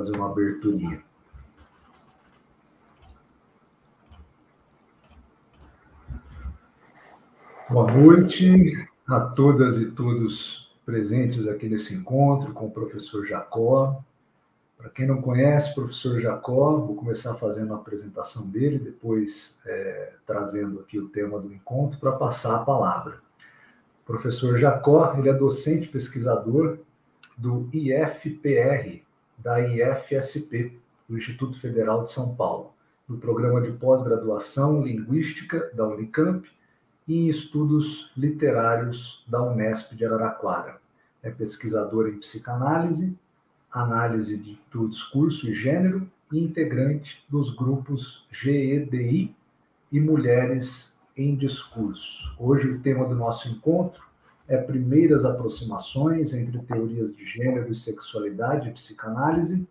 fazer uma abertura. Boa noite a todas e todos presentes aqui nesse encontro com o professor Jacó. Para quem não conhece o professor Jacó, vou começar fazendo a apresentação dele, depois é, trazendo aqui o tema do encontro para passar a palavra. O professor Jacó, ele é docente pesquisador do IFPR, da IFSP, do Instituto Federal de São Paulo, no programa de pós-graduação Linguística da Unicamp e em Estudos Literários da Unesp de Araraquara. É pesquisadora em psicanálise, análise de, do discurso e gênero e integrante dos grupos GEDI e Mulheres em Discurso. Hoje, o tema do nosso encontro é, primeiras aproximações entre teorias de gênero e sexualidade e psicanálise,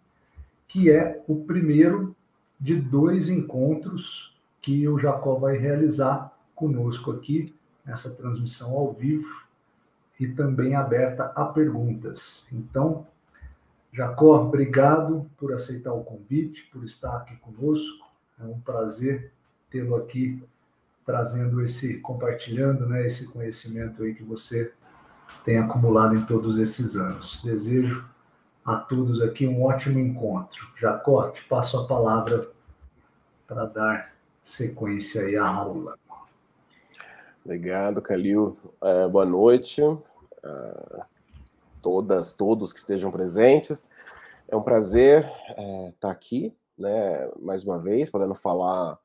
que é o primeiro de dois encontros que o Jacó vai realizar conosco aqui, nessa transmissão ao vivo e também aberta a perguntas. Então, Jacó, obrigado por aceitar o convite, por estar aqui conosco. É um prazer tê-lo aqui trazendo esse, compartilhando né, esse conhecimento aí que você tem acumulado em todos esses anos. Desejo a todos aqui um ótimo encontro. Jacó, te passo a palavra para dar sequência aí à aula. Obrigado, Calil. É, boa noite a é, todas, todos que estejam presentes. É um prazer é, estar tá aqui, né, mais uma vez, podendo falar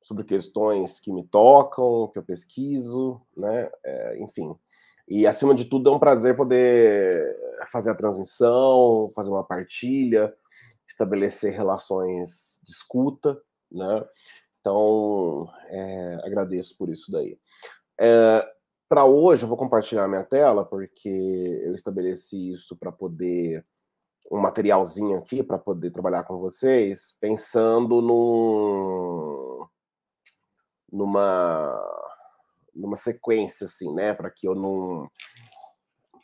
sobre questões que me tocam, que eu pesquiso, né, é, enfim, e, acima de tudo, é um prazer poder fazer a transmissão, fazer uma partilha, estabelecer relações de escuta, né? Então, é, agradeço por isso daí. É, para hoje, eu vou compartilhar minha tela, porque eu estabeleci isso para poder. um materialzinho aqui, para poder trabalhar com vocês, pensando num, numa numa sequência, assim, né? Para que eu não.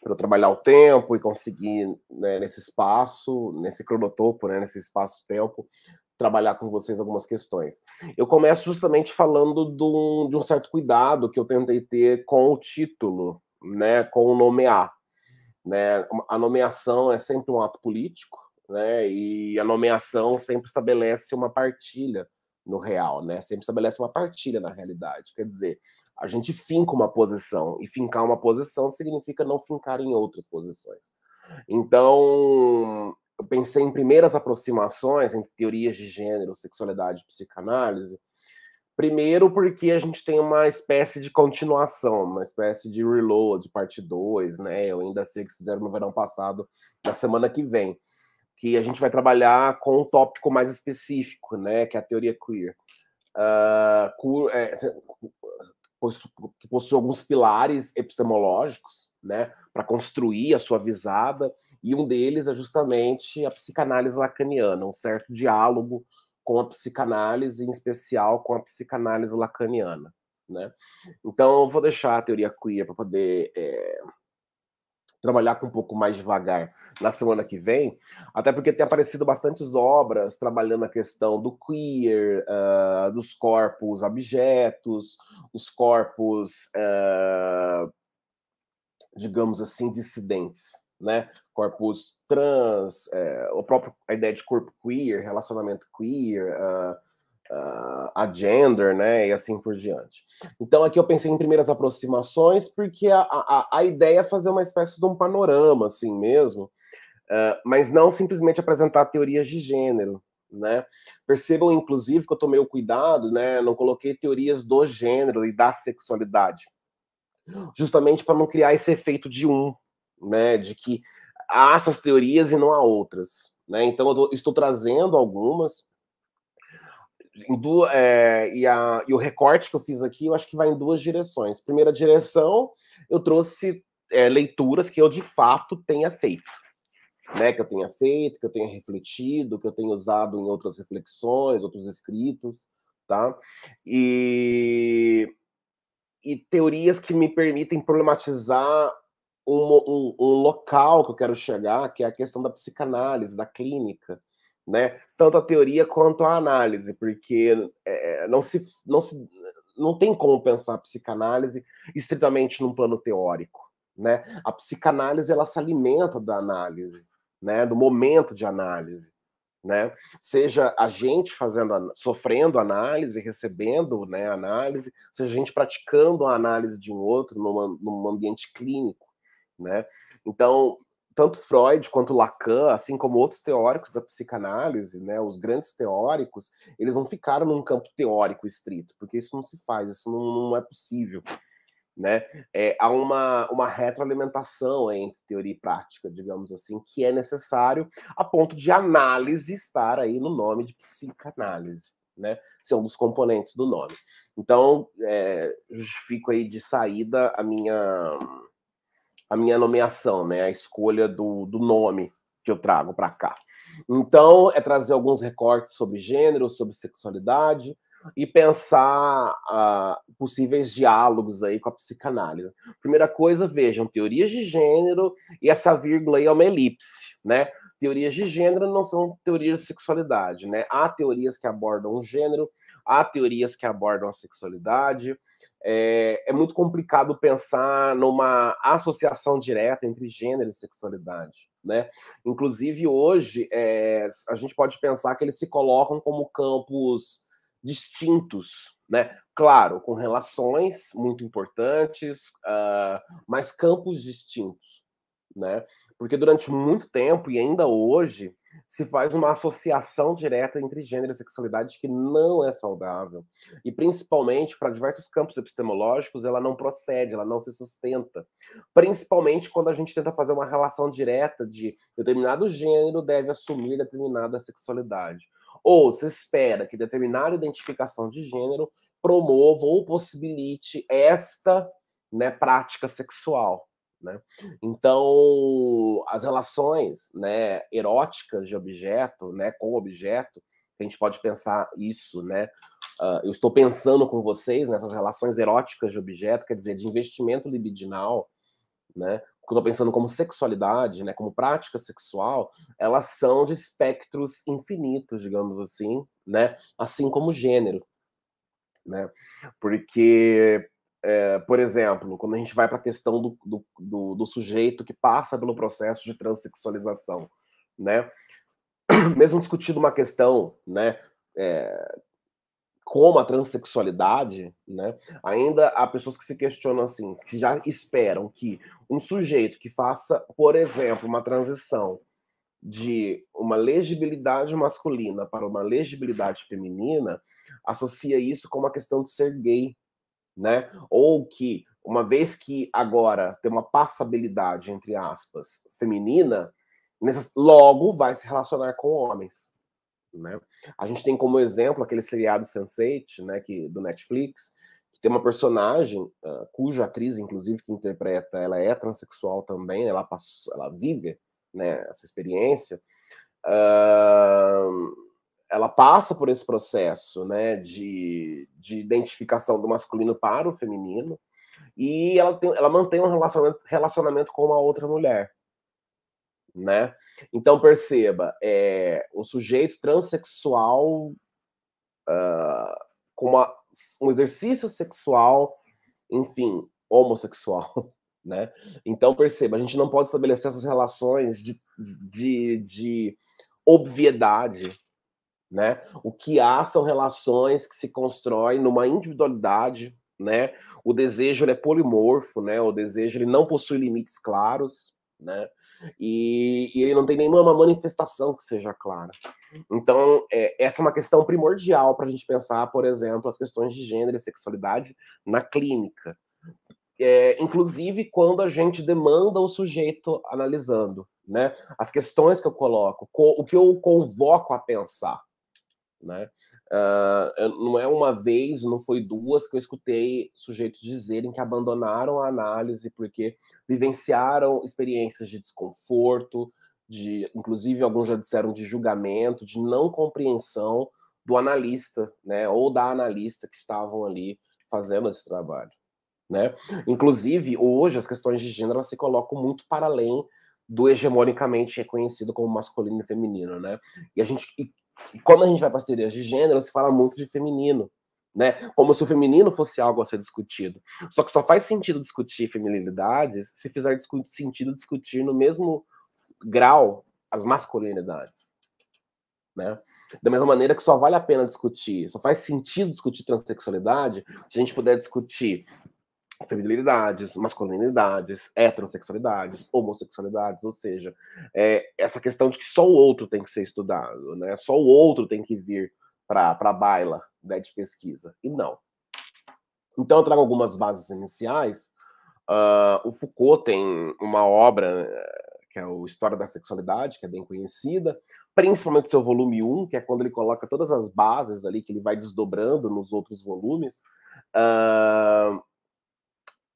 Para eu trabalhar o tempo e conseguir, né, nesse espaço, nesse cronotopo, né, nesse espaço-tempo, trabalhar com vocês algumas questões. Eu começo justamente falando de um certo cuidado que eu tentei ter com o título, né, com o nomear. Né? A nomeação é sempre um ato político, né, e a nomeação sempre estabelece uma partilha no real, né, sempre estabelece uma partilha na realidade. Quer dizer, a gente finca uma posição, e fincar uma posição significa não fincar em outras posições. Então, eu pensei em primeiras aproximações entre teorias de gênero, sexualidade e psicanálise. Primeiro, porque a gente tem uma espécie de continuação, uma espécie de reload, parte 2, né? Eu ainda sei que fizeram no verão passado, da semana que vem, que a gente vai trabalhar com um tópico mais específico, né? Que é a teoria queer. Uh, ah, queer é, que possui alguns pilares epistemológicos, né, para construir a sua visada, e um deles é justamente a psicanálise lacaniana, um certo diálogo com a psicanálise, em especial com a psicanálise lacaniana. Né? Então, eu vou deixar a teoria queer para poder é, trabalhar com um pouco mais devagar na semana que vem, até porque tem aparecido bastantes obras trabalhando a questão do queer, uh, dos corpos abjetos, os corpos, uh, digamos assim, dissidentes, né? Corpos trans, uh, o próprio a ideia de corpo queer, relacionamento queer. Uh, uh, a gender, né? E assim por diante. Então aqui eu pensei em primeiras aproximações, porque a, a, a ideia é fazer uma espécie de um panorama, assim mesmo, uh, mas não simplesmente apresentar teorias de gênero. Né? Percebam, inclusive, que eu tomei o cuidado, né? Não coloquei teorias do gênero e da sexualidade, justamente para não criar esse efeito de um, né? De que há essas teorias e não há outras, né? Então, eu estou trazendo algumas, duas, é, e, a, e, o recorte que eu fiz aqui, eu acho que vai em duas direções. Primeira direção, eu trouxe é, leituras que eu de fato tenha feito. Né, que eu tenha feito, que eu tenha refletido, que eu tenha usado em outras reflexões, outros escritos, tá? E, e teorias que me permitem problematizar um, um, um local que eu quero chegar, que é a questão da psicanálise, da clínica, né? Tanto a teoria quanto a análise, porque é, é, não, se, não se não tem como pensar a psicanálise estritamente num plano teórico, né? A psicanálise ela se alimenta da análise, né? Do momento de análise, né? Seja a gente fazendo, sofrendo análise, recebendo, né? Análise, seja a gente praticando a análise de um outro numa, num ambiente clínico, né? Então tanto Freud quanto Lacan, assim como outros teóricos da psicanálise, né, os grandes teóricos, eles não ficaram num campo teórico estrito, porque isso não se faz, isso não, não é possível. Né? É, há uma, uma retroalimentação entre teoria e prática, digamos assim, que é necessário a ponto de análise estar aí no nome de psicanálise. Né? um dos componentes do nome. Então, é, justifico aí de saída a minha a minha nomeação, né? A escolha do, do nome que eu trago para cá. Então, é trazer alguns recortes sobre gênero, sobre sexualidade e pensar uh, possíveis diálogos aí com a psicanálise. Primeira coisa, vejam, teorias de gênero e essa vírgula aí é uma elipse, né? Teorias de gênero não são teorias de sexualidade, né? Há teorias que abordam o gênero, há teorias que abordam a sexualidade, é, é muito complicado pensar numa associação direta entre gênero e sexualidade. Né? Inclusive, hoje, é, a gente pode pensar que eles se colocam como campos distintos, né? Claro, com relações muito importantes, uh, mas campos distintos, né? Porque durante muito tempo e ainda hoje se faz uma associação direta entre gênero e sexualidade que não é saudável. E principalmente para diversos campos epistemológicos, ela não procede, ela não se sustenta. Principalmente quando a gente tenta fazer uma relação direta de determinado gênero deve assumir determinada sexualidade. Ou se espera que determinada identificação de gênero promova ou possibilite esta né, prática sexual. Né? Então, as relações né, eróticas de objeto, né, com objeto, a gente pode pensar isso, né? Uh, eu estou pensando com vocês nessas relações eróticas de objeto, quer dizer, de investimento libidinal, né? Que eu estou pensando como sexualidade, né? Como prática sexual, elas são de espectros infinitos, digamos assim, né? Assim como gênero, né? Porque é, por exemplo, quando a gente vai para a questão do, do, do, do, sujeito que passa pelo processo de transexualização, né? Mesmo discutindo uma questão, né, é, como a transexualidade, né, ainda há pessoas que se questionam assim, que já esperam que um sujeito que faça, por exemplo, uma transição de uma legibilidade masculina para uma legibilidade feminina, associa isso com uma questão de ser gay, né? Ou que, uma vez que agora tem uma passabilidade, entre aspas, feminina, nessas, logo vai se relacionar com homens. Né? A gente tem como exemplo aquele seriado Sense8, né, que, do Netflix, que tem uma personagem uh, cuja atriz, inclusive, que interpreta, ela é transexual também, ela, passa, ela vive né, essa experiência. Uh, ela passa por esse processo né, de, de identificação do masculino para o feminino e ela, tem, ela mantém um relacionamento, relacionamento com uma outra mulher. Né? Então perceba, é, o sujeito transexual uh, com uma, um exercício sexual, enfim, homossexual. Né? Então perceba, a gente não pode estabelecer essas relações de, de, de obviedade né? O que há são relações que se constroem numa individualidade, né? O desejo ele é polimorfo, né? O desejo ele não possui limites claros, né? E, e ele não tem nenhuma manifestação que seja clara. Então, é, essa é uma questão primordial para a gente pensar, por exemplo, as questões de gênero e sexualidade na clínica. É, inclusive quando a gente demanda o sujeito analisando, né? As questões que eu coloco, o que eu convoco a pensar, né? Uh, não é uma vez, não foi duas que eu escutei sujeitos dizerem que abandonaram a análise porque vivenciaram experiências de desconforto, de, inclusive alguns já disseram de julgamento, de não compreensão do analista, né, ou da analista que estavam ali fazendo esse trabalho, né? Inclusive, hoje as questões de gênero se colocam muito para além do hegemonicamente reconhecido como masculino e feminino, né? E a gente e quando a gente vai para as teorias de gênero, se fala muito de feminino, né? Como se o feminino fosse algo a ser discutido. Só que só faz sentido discutir feminilidades se fizer sentido discutir no mesmo grau as masculinidades. Né? Da mesma maneira que só vale a pena discutir, só faz sentido discutir transexualidade se a gente puder discutir feminilidades, masculinidades, heterossexualidades, homossexualidades, ou seja, é, essa questão de que só o outro tem que ser estudado, né? Só o outro tem que vir para a baila né, de pesquisa. E não. Então eu trago algumas bases iniciais. Uh, o Foucault tem uma obra eh, que é o História da Sexualidade, que é bem conhecida, principalmente seu volume 1, que é quando ele coloca todas as bases ali que ele vai desdobrando nos outros volumes. Uh,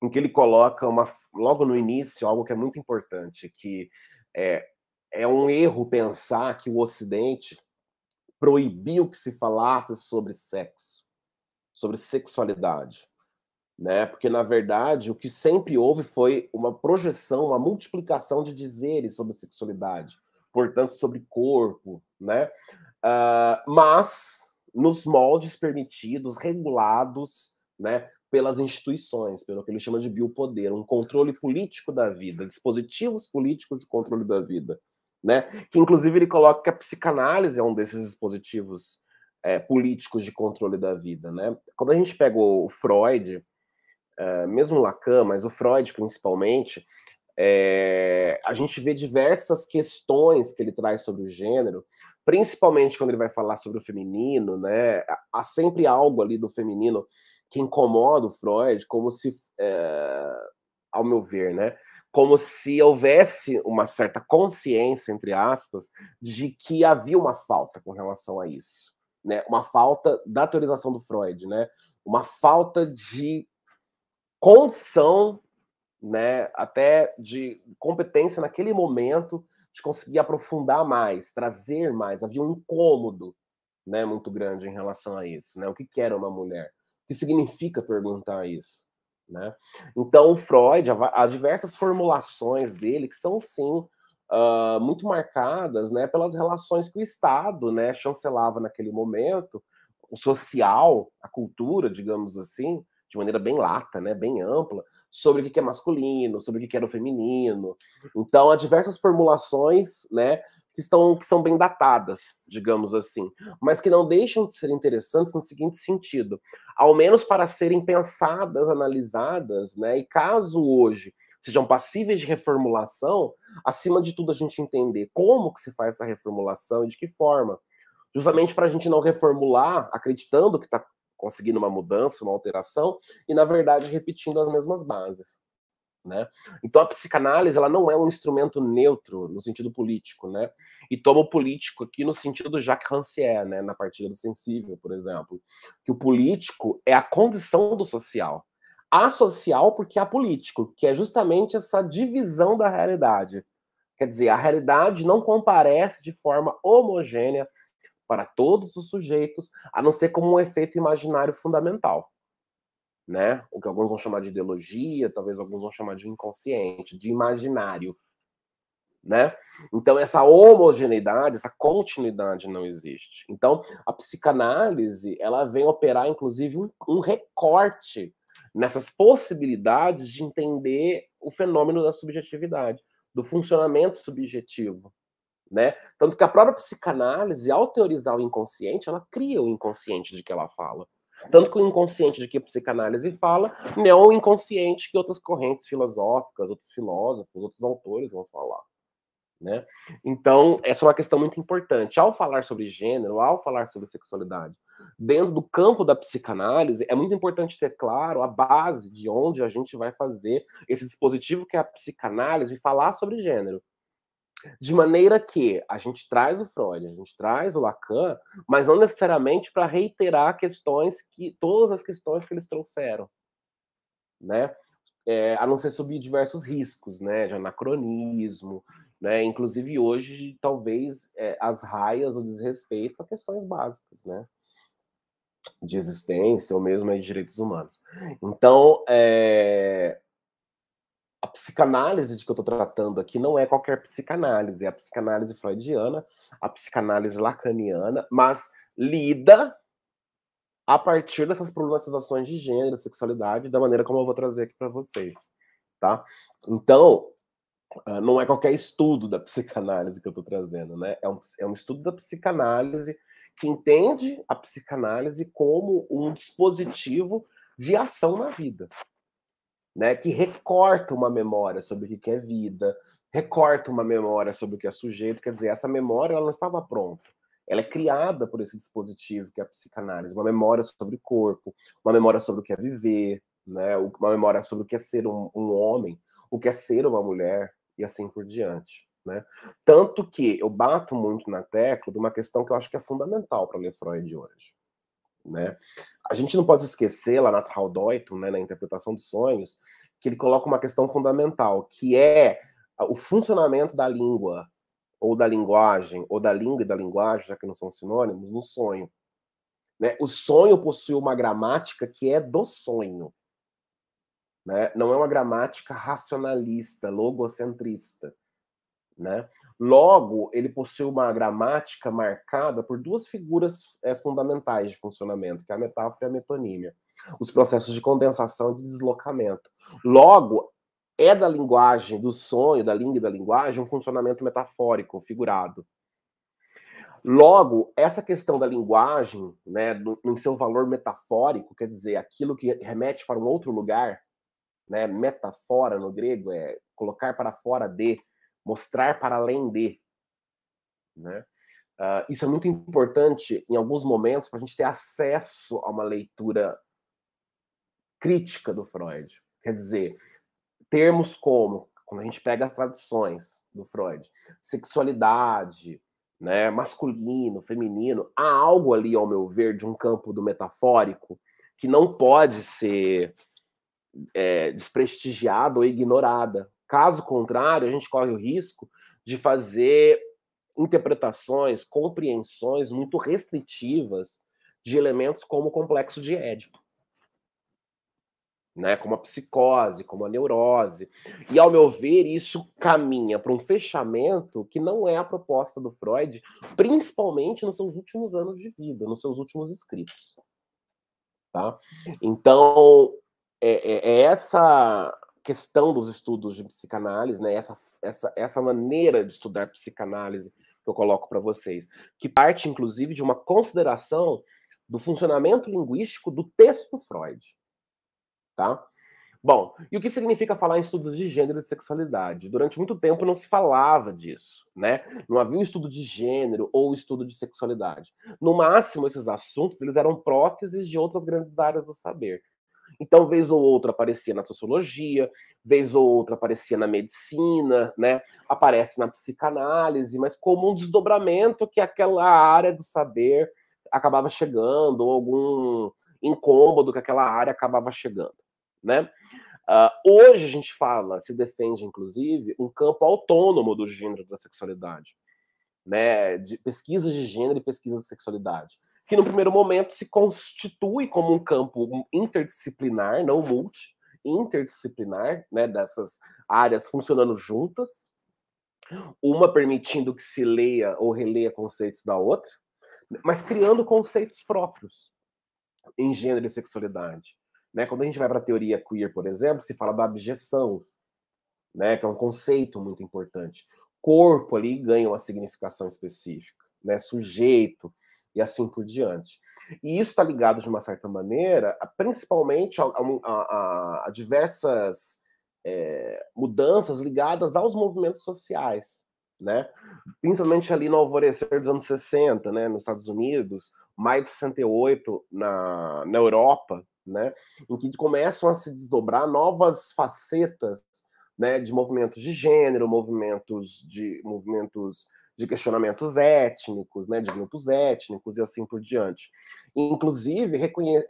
em que ele coloca uma, logo no início algo que é muito importante, que é, é um erro pensar que o Ocidente proibiu que se falasse sobre sexo, sobre sexualidade. Né? Porque, na verdade, o que sempre houve foi uma projeção, uma multiplicação de dizeres sobre sexualidade, portanto, sobre corpo. Né? Uh, mas nos moldes permitidos, regulados né, pelas instituições, pelo que ele chama de biopoder, um controle político da vida, dispositivos políticos de controle da vida, né? Que inclusive ele coloca que a psicanálise é um desses dispositivos é, políticos de controle da vida, né? Quando a gente pega o Freud, é, mesmo Lacan, mas o Freud principalmente, é, a gente vê diversas questões que ele traz sobre o gênero, principalmente quando ele vai falar sobre o feminino, né? Há sempre algo ali do feminino que incomoda o Freud, como se, é, ao meu ver, né? Como se houvesse uma certa consciência, entre aspas, de que havia uma falta com relação a isso. Né? Uma falta da teorização do Freud, né? Uma falta de condição, né? Até de competência naquele momento de conseguir aprofundar mais, trazer mais. Havia um incômodo, né? Muito grande em relação a isso, né? O que, que era uma mulher? o que significa perguntar isso? Né? Então, Freud, há diversas formulações dele que são, sim, uh, muito marcadas né, pelas relações que o Estado né, chancelava naquele momento, o social, a cultura, digamos assim, de maneira bem lata, né, bem ampla, sobre o que é masculino, sobre o que era o feminino. Então, há diversas formulações né, que, estão, que são bem datadas, digamos assim, mas que não deixam de ser interessantes no seguinte sentido: ao menos para serem pensadas, analisadas, né? E caso hoje sejam passíveis de reformulação, acima de tudo a gente entender como que se faz essa reformulação e de que forma. Justamente para a gente não reformular, acreditando que está conseguindo uma mudança, uma alteração, e na verdade repetindo as mesmas bases. Né? Então a psicanálise ela não é um instrumento neutro no sentido político, né? E toma o político aqui no sentido do Jacques Rancière, né? Na partida do sensível, por exemplo, que o político é a condição do social, a social porque há político, que é justamente essa divisão da realidade. Quer dizer, a realidade não comparece de forma homogênea para todos os sujeitos, a não ser como um efeito imaginário fundamental né? O que alguns vão chamar de ideologia, talvez alguns vão chamar de inconsciente, de imaginário, né? Então essa homogeneidade, essa continuidade não existe. Então a psicanálise, ela vem operar inclusive um, um recorte nessas possibilidades de entender o fenômeno da subjetividade, do funcionamento subjetivo, né? Tanto que a própria psicanálise, ao teorizar o inconsciente, ela cria o inconsciente de que ela fala. Tanto que o inconsciente de que a psicanálise fala não é o inconsciente que outras correntes filosóficas, outros filósofos, outros autores vão falar. Né? Então, essa é uma questão muito importante. Ao falar sobre gênero, ao falar sobre sexualidade, dentro do campo da psicanálise, é muito importante ter claro a base de onde a gente vai fazer esse dispositivo que é a psicanálise falar sobre gênero. De maneira que a gente traz o Freud, a gente traz o Lacan, mas não necessariamente para reiterar questões que todas as questões que eles trouxeram, né? É, a não ser subir diversos riscos, né? De anacronismo, né? Inclusive hoje talvez é, as raias ou desrespeito a questões básicas, né? De existência ou mesmo de direitos humanos. Então, é, a psicanálise de que eu estou tratando aqui não é qualquer psicanálise, é a psicanálise freudiana, a psicanálise lacaniana, mas lida a partir dessas problematizações de gênero, sexualidade, da maneira como eu vou trazer aqui para vocês, tá? Então, ah, não é qualquer estudo da psicanálise que eu estou trazendo, né? É um, é um estudo da psicanálise que entende a psicanálise como um dispositivo de ação na vida, né, que recorta uma memória sobre o que é vida, recorta uma memória sobre o que é sujeito, quer dizer, essa memória ela não estava pronta. Ela é criada por esse dispositivo que é a psicanálise, uma memória sobre corpo, uma memória sobre o que é viver, né, uma memória sobre o que é ser um, um homem, o que é ser uma mulher e assim por diante. Né? Tanto que eu bato muito na tecla de uma questão que eu acho que é fundamental para ler Freud hoje. Né? A gente não pode esquecer, lá na Traldeuton, né, na interpretação dos sonhos, que ele coloca uma questão fundamental, que é o funcionamento da língua, ou da linguagem, ou da língua e da linguagem, já que não são sinônimos, no sonho. Né? O sonho possui uma gramática que é do sonho. Né? Não é uma gramática racionalista, logocentrista. Né? Logo, ele possui uma gramática marcada por duas figuras é, fundamentais de funcionamento, que é a metáfora e a metonímia, os processos de condensação e de deslocamento. Logo, é da linguagem, do sonho, da língua e da linguagem, um funcionamento metafórico, figurado. Logo, essa questão da linguagem, né, do, no seu valor metafórico, quer dizer, aquilo que remete para um outro lugar, né, metafora no grego é colocar para fora de, mostrar para além de. Né? Uh, isso é muito importante em alguns momentos para a gente ter acesso a uma leitura crítica do Freud. Quer dizer, termos como, quando a gente pega as traduções do Freud, sexualidade, né, masculino, feminino, há algo ali, ao meu ver, de um campo do metafórico que não pode ser é, eh, desprestigiada ou ignorada. Caso contrário, a gente corre o risco de fazer interpretações, compreensões muito restritivas de elementos como o complexo de Édipo, né? Como a psicose, como a neurose. E ao meu ver, isso caminha para um fechamento que não é a proposta do Freud, principalmente nos seus últimos anos de vida, nos seus últimos escritos, tá? Então é, é, é essa questão dos estudos de psicanálise, né? essa, essa, essa maneira de estudar psicanálise que eu coloco para vocês, que parte, inclusive, de uma consideração do funcionamento linguístico do texto Freud. Tá? Bom, e o que significa falar em estudos de gênero e de sexualidade? Durante muito tempo não se falava disso, né? Não havia um estudo de gênero ou estudo de sexualidade. No máximo, esses assuntos eles eram próteses de outras grandes áreas do saber. Então, vez ou outra aparecia na sociologia, vez ou outra aparecia na medicina, né? Aparece na psicanálise, mas como um desdobramento que aquela área do saber acabava chegando, ou algum incômodo que aquela área acabava chegando, né? Uh, hoje a gente fala, se defende inclusive, um campo autônomo do gênero da sexualidade, né? De pesquisas de gênero e pesquisa de sexualidade que no primeiro momento se constitui como um campo interdisciplinar, não multi, interdisciplinar, né, dessas áreas funcionando juntas, uma permitindo que se leia ou releia conceitos da outra, mas criando conceitos próprios em gênero e sexualidade. Né? Quando a gente vai para a teoria queer, por exemplo, se fala da abjeção, né, que é um conceito muito importante. Corpo ali ganha uma significação específica, né? sujeito, e assim por diante. E isso está ligado, de uma certa maneira, a, principalmente a, a, a diversas é, mudanças ligadas aos movimentos sociais. Né? Principalmente ali no alvorecer dos anos 60, né? nos Estados Unidos, mais de 68 na, na Europa, né? em que começam a se desdobrar novas facetas né? de movimentos de gênero, movimentos de movimentos de questionamentos étnicos, né, de grupos étnicos e assim por diante. Inclusive,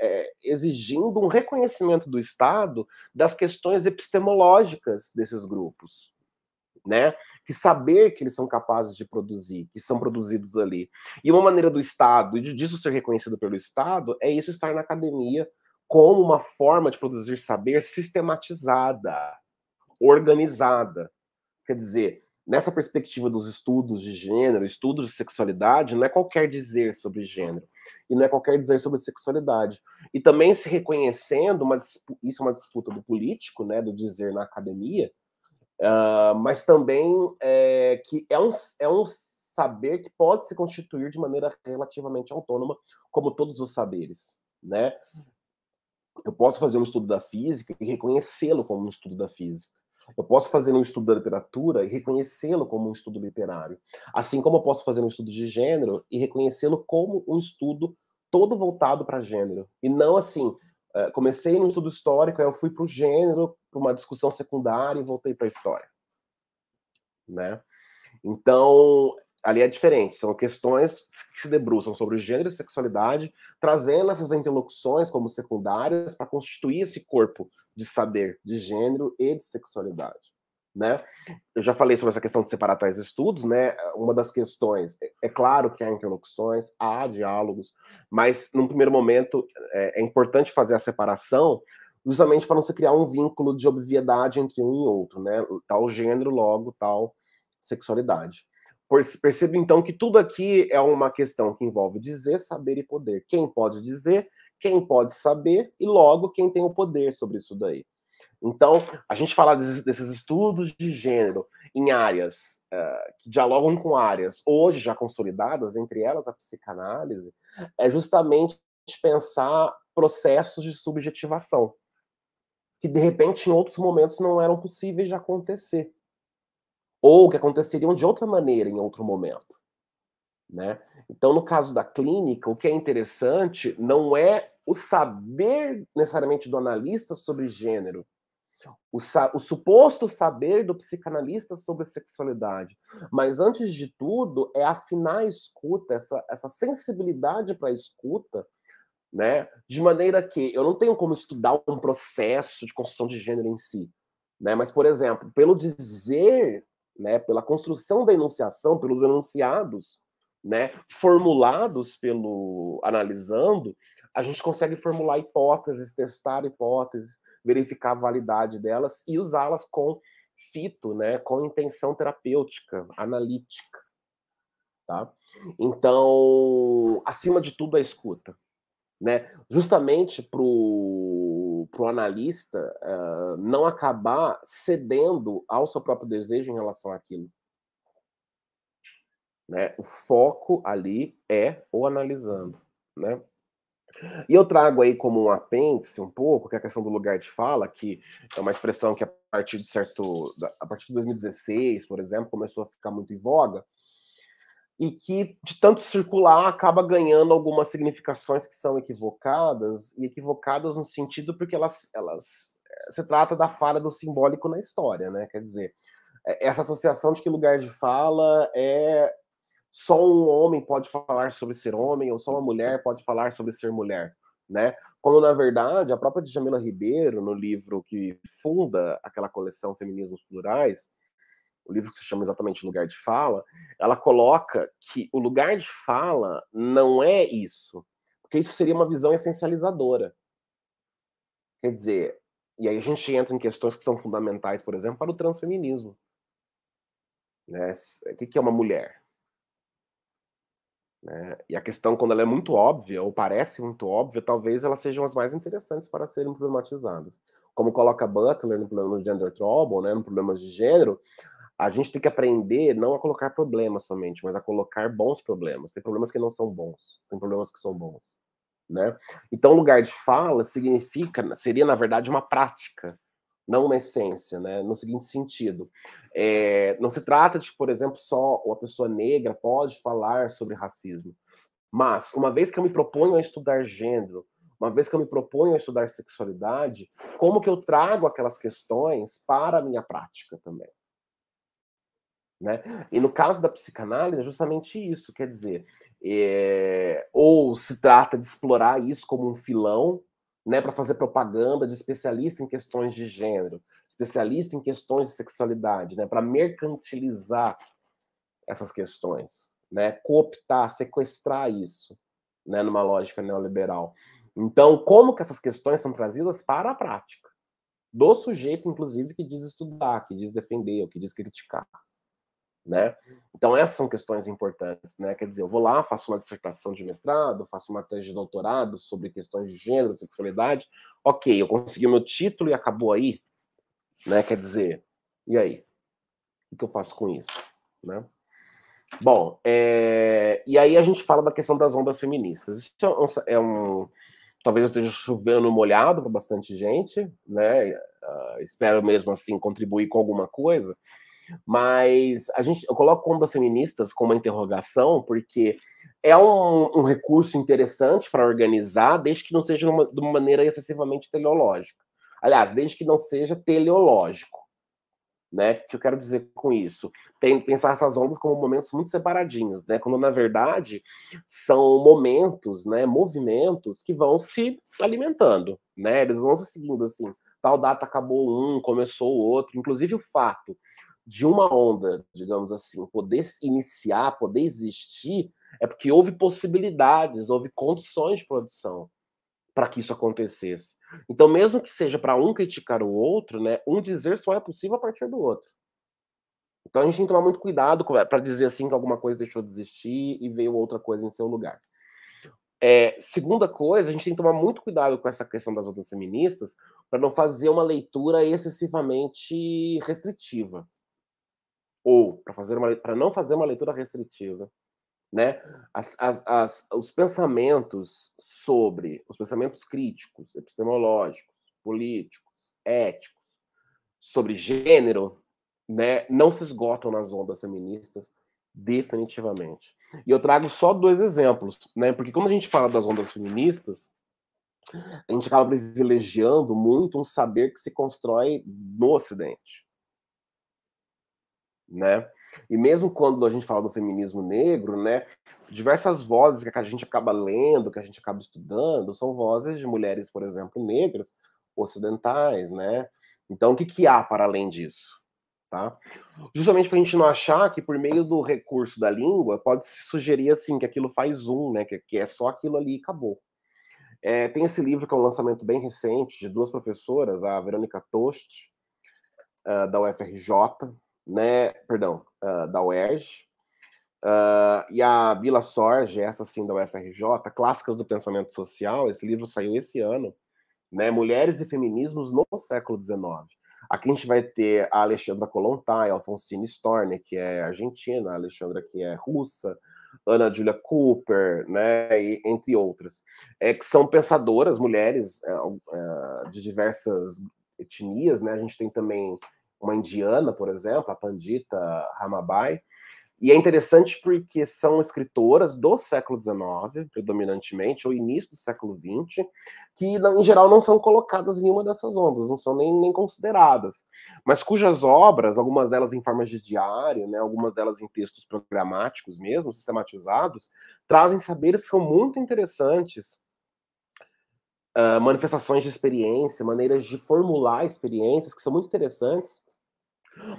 é, exigindo um reconhecimento do Estado das questões epistemológicas desses grupos. Né? Que saber que eles são capazes de produzir, que são produzidos ali. E uma maneira do Estado, e disso ser reconhecido pelo Estado, é isso estar na academia como uma forma de produzir saber sistematizada, organizada. Quer dizer, nessa perspectiva dos estudos de gênero, estudos de sexualidade, não é qualquer dizer sobre gênero e não é qualquer dizer sobre sexualidade. E também se reconhecendo, uma, isso é uma disputa do político, né, do dizer na academia, uh, mas também é, que é um, é um saber que pode se constituir de maneira relativamente autônoma, como todos os saberes, né? Eu posso fazer um estudo da física e reconhecê-lo como um estudo da física eu posso fazer um estudo da literatura e reconhecê-lo como um estudo literário, assim como eu posso fazer um estudo de gênero e reconhecê-lo como um estudo todo voltado para gênero e não assim. Eh, comecei no estudo histórico, aí eu fui para o gênero, para uma discussão secundária e voltei para a história, né? Então ali é diferente, são questões que se debruçam sobre gênero e sexualidade, trazendo essas interlocuções como secundárias para constituir esse corpo de saber de gênero e de sexualidade. Né? Eu já falei sobre essa questão de separar tais estudos, né? Uma das questões, é, é claro que há interlocuções, há diálogos, mas num primeiro momento é, é importante fazer a separação justamente para não se criar um vínculo de obviedade entre um e outro, né? Tal gênero, logo, tal sexualidade. Percebo então que tudo aqui é uma questão que envolve dizer, saber e poder. Quem pode dizer quem pode saber e logo quem tem o poder sobre isso daí. Então, a gente falar desses, desses estudos de gênero em áreas uh, que dialogam com áreas hoje já consolidadas, entre elas a psicanálise, é justamente pensar processos de subjetivação que de repente em outros momentos não eram possíveis de acontecer ou que aconteceriam de outra maneira em outro momento, né? Então, no caso da clínica, o que é interessante não é o saber necessariamente do analista sobre gênero, o, o, suposto saber do psicanalista sobre sexualidade. Mas, antes de tudo, é afinar a escuta, essa, essa sensibilidade para a escuta, né? de maneira que eu não tenho como estudar um processo de construção de gênero em si. Né? Mas, por exemplo, pelo dizer, né, pela construção da enunciação, pelos enunciados né, formulados pelo analisando, a gente consegue formular hipóteses, testar hipóteses, verificar a validade delas e usá-las com fito, né, com intenção terapêutica, analítica, tá? Então, acima de tudo, a escuta, né? Justamente para o analista uh, não acabar cedendo ao seu próprio desejo em relação àquilo. Né? O foco ali é o analisando, né? E eu trago aí como um apêndice um pouco que é a questão do lugar de fala, que é uma expressão que a partir de certo, a partir de 2016, por exemplo, começou a ficar muito em voga e que de tanto circular acaba ganhando algumas significações que são equivocadas e equivocadas no sentido porque elas elas eh, se trata da falha do simbólico na história, né? Quer dizer, é, essa associação de que lugar de fala é só um homem pode falar sobre ser homem ou só uma mulher pode falar sobre ser mulher, né? Como na verdade a própria Djamila Ribeiro no livro que funda aquela coleção Feminismos Plurais, o livro que se chama exatamente Lugar de Fala, ela coloca que o lugar de fala não é isso, porque isso seria uma visão essencializadora. Quer dizer, e aí a gente entra em questões que são fundamentais, por exemplo, para o transfeminismo. Né? O que é uma mulher? Né? E a questão, quando ela é muito óbvia, ou parece muito óbvia, talvez elas sejam as mais interessantes para serem problematizadas. Como coloca Butler no problema de gender trouble, né, no problema de gênero, a gente tem que aprender não a colocar problemas somente, mas a colocar bons problemas. Tem problemas que não são bons, tem problemas que são bons. Né? Então, lugar de fala significa, seria na verdade uma prática não na essência, né? no seguinte sentido. É, não se trata de, por exemplo, só uma pessoa negra pode falar sobre racismo, mas uma vez que eu me proponho a estudar gênero, uma vez que eu me proponho a estudar sexualidade, como que eu trago aquelas questões para a minha prática também? Né? E no caso da psicanálise, é justamente isso, quer dizer, é... ou se trata de explorar isso como um filão, né, para fazer propaganda de especialista em questões de gênero, especialista em questões de sexualidade, né, para mercantilizar essas questões, né, cooptar, sequestrar isso, né, numa lógica neoliberal. Então, como que essas questões são trazidas para a prática do sujeito, inclusive, que diz estudar, que diz defender, ou que diz criticar? né? Então essas são questões importantes, né? Quer dizer, eu vou lá, faço uma dissertação de mestrado, faço uma tese de doutorado sobre questões de gênero, sexualidade, ok, eu consegui o meu título e acabou aí, né? Quer dizer, e aí? O que eu faço com isso, né? Bom, é... e aí a gente fala da questão das ondas feministas. Isso é um, é um... talvez eu esteja chovendo molhado para bastante gente, né? Uh, espero mesmo assim contribuir com alguma coisa. Mas a gente, eu coloco ondas feministas como uma interrogação, porque é um, um recurso interessante para organizar, desde que não seja numa, de uma maneira excessivamente teleológica. Aliás, desde que não seja teleológico. Né? O que eu quero dizer com isso? Tem pensar essas ondas como momentos muito separadinhos, né? Quando na verdade são momentos, né? Movimentos que vão se alimentando, né? Eles vão se seguindo assim. Tal data acabou um, começou o outro. Inclusive o fato de uma onda, digamos assim, poder iniciar, poder existir, é porque houve possibilidades, houve condições de produção para que isso acontecesse. Então, mesmo que seja para um criticar o outro, né, um dizer só é possível a partir do outro. Então, a gente tem que tomar muito cuidado para dizer assim que alguma coisa deixou de existir e veio outra coisa em seu lugar. É, segunda coisa, a gente tem que tomar muito cuidado com essa questão das outras feministas para não fazer uma leitura excessivamente restritiva ou para fazer uma para não fazer uma leitura restritiva, né? As, as, as, os pensamentos sobre os pensamentos críticos, epistemológicos, políticos, éticos sobre gênero, né, não se esgotam nas ondas feministas definitivamente. E eu trago só dois exemplos, né? Porque quando a gente fala das ondas feministas, a gente acaba privilegiando muito um saber que se constrói no Ocidente né? E mesmo quando a gente fala do feminismo negro, né, diversas vozes que a gente acaba lendo, que a gente acaba estudando, são vozes de mulheres, por exemplo, negras, ocidentais, né? Então, o que, que há para além disso? Tá? Justamente para a gente não achar que por meio do recurso da língua pode se sugerir assim que aquilo faz um, né? Que, que é só aquilo ali e acabou. É, tem esse livro que é um lançamento bem recente de duas professoras, a Verônica Tost, uh, da UFRJ, né? Perdão, uh, da UERJ. Uh, e a Bila Sorge, essa sim da UFRJ, Clássicas do Pensamento Social, esse livro saiu esse ano, né? Mulheres e Feminismos no Século XIX. Aqui a gente vai ter a Alexandra Kolontai, Alfonsine Storni, que é argentina, a Alexandra que é russa, Ana Julia Cooper, né, e, entre outras, é, que são pensadoras, mulheres é, é, de diversas etnias, né, a gente tem também uma indiana, por exemplo, a Pandita Ramabai. E é interessante porque são escritoras do século XIX, predominantemente, ou início do século XX, que em geral não são colocadas em nenhuma dessas ondas, não são nem, nem consideradas, mas cujas obras, algumas delas em formas de diário, né, algumas delas em textos programáticos mesmo, sistematizados, trazem saberes que são muito interessantes Uh, manifestações de experiência, maneiras de formular experiências que são muito interessantes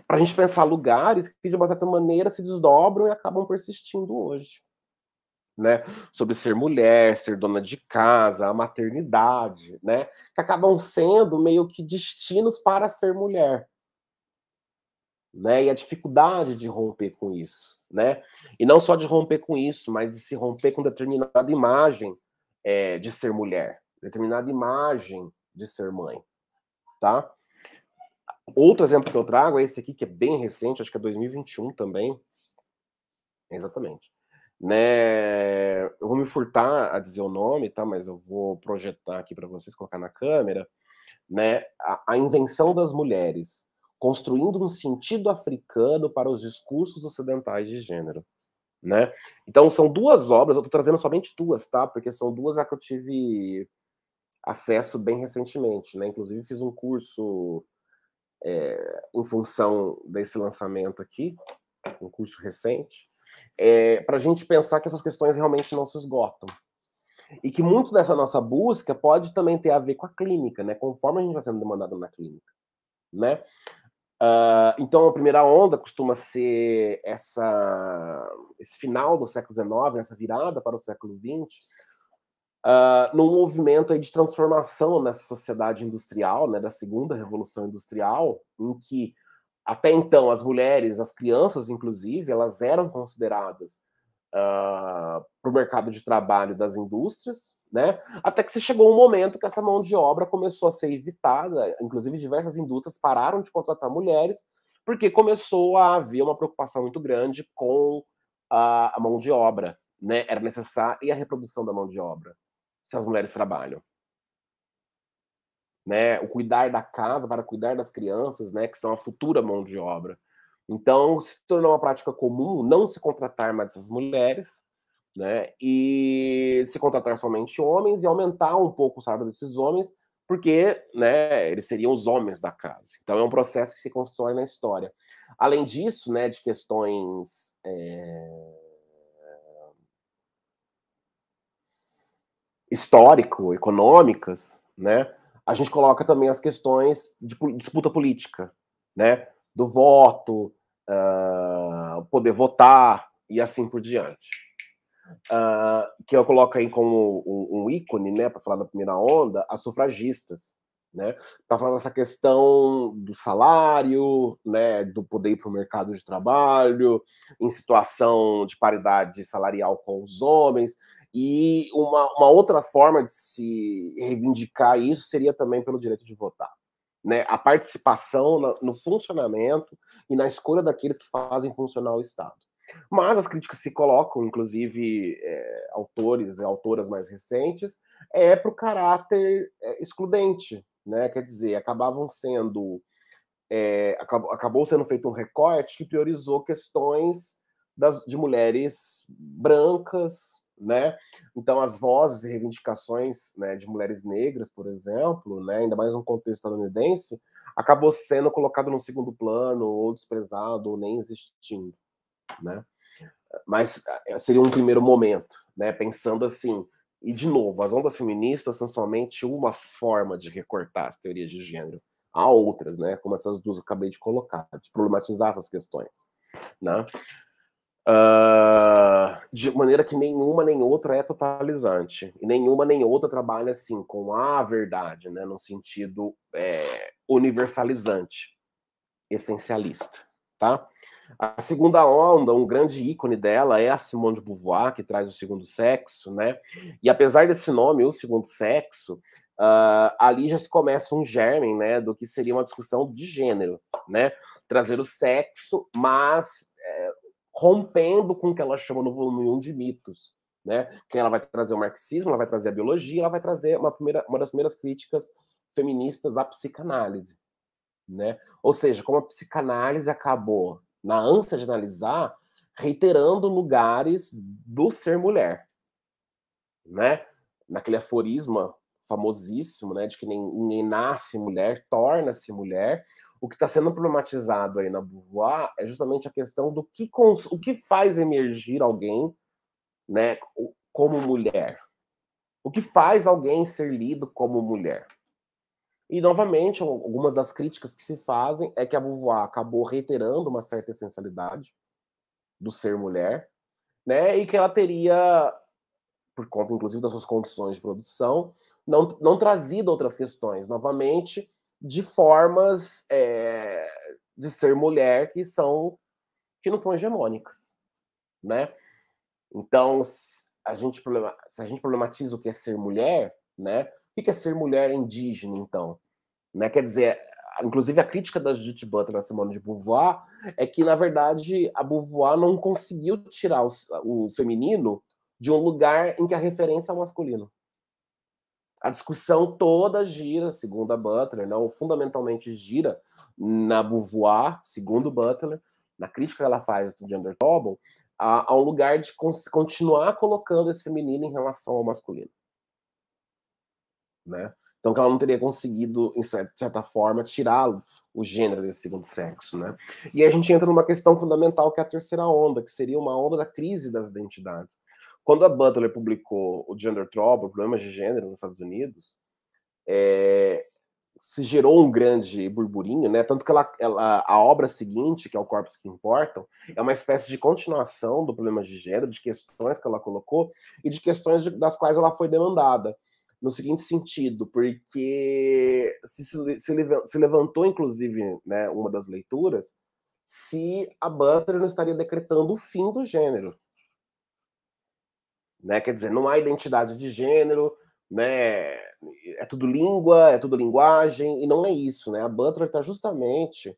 para a gente pensar lugares que, de uma certa maneira, se desdobram e acabam persistindo hoje. Né? Sobre ser mulher, ser dona de casa, a maternidade, né? que acabam sendo meio que destinos para ser mulher. Né? E a dificuldade de romper com isso. Né? E não só de romper com isso, mas de se romper com determinada imagem é, de ser mulher, determinada imagem de ser mãe, tá? Outro exemplo que eu trago é esse aqui, que é bem recente, acho que é 2021 também. Exatamente. Né, eu vou me furtar a dizer o nome, tá? Mas eu vou projetar aqui para vocês colocar na câmera, né? A, a, invenção das mulheres, construindo um sentido africano para os discursos ocidentais de gênero, né? Então são duas obras, eu estou trazendo somente duas, tá? Porque são duas a que eu tive acesso bem recentemente, né? Inclusive fiz um curso é, em função desse lançamento aqui, um curso recente, é, para a gente pensar que essas questões realmente não se esgotam. E que muito dessa nossa busca pode também ter a ver com a clínica, né? Conforme a gente vai sendo demandado na clínica, né? Uh, então, a primeira onda costuma ser essa, esse final do século XIX, essa virada para o século XX, ah, num movimento de transformação nessa sociedade industrial, né, da segunda revolução industrial, em que até então as mulheres, as crianças, inclusive, elas eram consideradas uh, ah, para o mercado de trabalho das indústrias, né? Até que se chegou um momento que essa mão de obra começou a ser evitada, inclusive diversas indústrias pararam de contratar mulheres, porque começou a haver uma preocupação muito grande com a, mão de obra, né? Era necessária e a reprodução da mão de obra se as mulheres trabalham. Né? O cuidar da casa para cuidar das crianças, né, que são a futura mão de obra. Então, se tornou uma prática comum não se contratar mais essas mulheres, né, e se contratar somente homens e aumentar um pouco o salário desses homens, porque, né, eles seriam os homens da casa. Então, é um processo que se constrói na história. Além disso, né, de questões. É histórico, econômicas, né? A gente coloca também as questões de disputa política, né? Do voto, uh, poder votar e assim por diante. Uh, que eu coloco aí como um, um ícone, né, para falar da primeira onda, as sufragistas, né? Tá falando essa questão do salário, né, do poder ir para o mercado de trabalho, em situação de paridade salarial com os homens. E uma, uma outra forma de se reivindicar isso seria também pelo direito de votar. Né, a participação no, no funcionamento e na escolha daqueles que fazem funcionar o Estado. Mas as críticas se colocam, inclusive é, autores e autoras mais recentes, é para o caráter é, excludente, né? Quer dizer, acabavam sendo é, acabou, acabou sendo feito um recorte que priorizou questões das, de mulheres brancas, né? Então as vozes e reivindicações né, de mulheres negras, por exemplo, né, ainda mais no contexto estadunidense, acabou sendo colocado no segundo plano, ou desprezado, ou nem existindo, né? Mas eh, seria um primeiro momento, né? Pensando assim, e de novo, as ondas feministas são somente uma forma de recortar as teorias de gênero. Há outras, né? Como essas duas que eu acabei de colocar, de problematizar essas questões, né? Uh, de maneira que nenhuma nem outra é totalizante. E nenhuma nem outra trabalha assim com a verdade, né, no sentido é, universalizante, essencialista. Tá? A segunda onda, um grande ícone dela é a Simone de Beauvoir, que traz o segundo sexo, né? E apesar desse nome, o segundo sexo, uh, ali já se começa um germe, né, do que seria uma discussão de gênero, né? Trazer o sexo, mas é, rompendo com o que ela chama no volume 1 de mitos, né? Que ela vai trazer o marxismo, ela vai trazer a biologia, ela vai trazer uma, primeira, uma das primeiras críticas feministas à psicanálise, né? Ou seja, como a psicanálise acabou na ânsia de analisar, reiterando lugares do ser mulher, né? Naquele aforisma famosíssimo, né, de que ninguém nasce mulher, torna-se mulher, o que está sendo problematizado aí na Beauvoir é justamente a questão do que, cons... o que faz emergir alguém né, como mulher. O que faz alguém ser lido como mulher. E, novamente, algumas das críticas que se fazem é que a Beauvoir acabou reiterando uma certa essencialidade do ser mulher, né, e que ela teria, por conta, inclusive, das suas condições de produção, não, não trazido outras questões. Novamente, de formas é, de ser mulher que são que não são hegemônicas, né? Então, a gente problema, se a gente problematiza o que é ser mulher, né? O que é ser mulher indígena, então? Né? Quer dizer, inclusive a crítica da Judith Butler na semana de Beauvoir é que, na verdade, a Beauvoir não conseguiu tirar o, o feminino de um lugar em que a referência é o masculino a discussão toda gira, segundo a Butler, não fundamentalmente gira na Beauvoir, segundo Butler, na crítica que ela faz do gender double, a, a um lugar de continuar colocando esse feminino em relação ao masculino. Né? Então, que ela não teria conseguido, em certa forma, tirá-lo, o gênero desse segundo sexo, né? E a gente entra numa questão fundamental que é a terceira onda, que seria uma onda da crise das identidades. Quando a Butler publicou o Gender Trouble, Problemas de Gênero nos Estados Unidos, é, se gerou um grande burburinho, né? Tanto que ela, ela, a obra seguinte, que é o Corpos que Importam, é uma espécie de continuação do problema de gênero, de questões que ela colocou e de questões de, das quais ela foi demandada. No seguinte sentido, porque se, se, se levantou, inclusive, né, uma das leituras, se a Butler não estaria decretando o fim do gênero. Né? Quer dizer, não há identidade de gênero, né? é tudo língua, é tudo linguagem, e não é isso. Né? A Butler está justamente,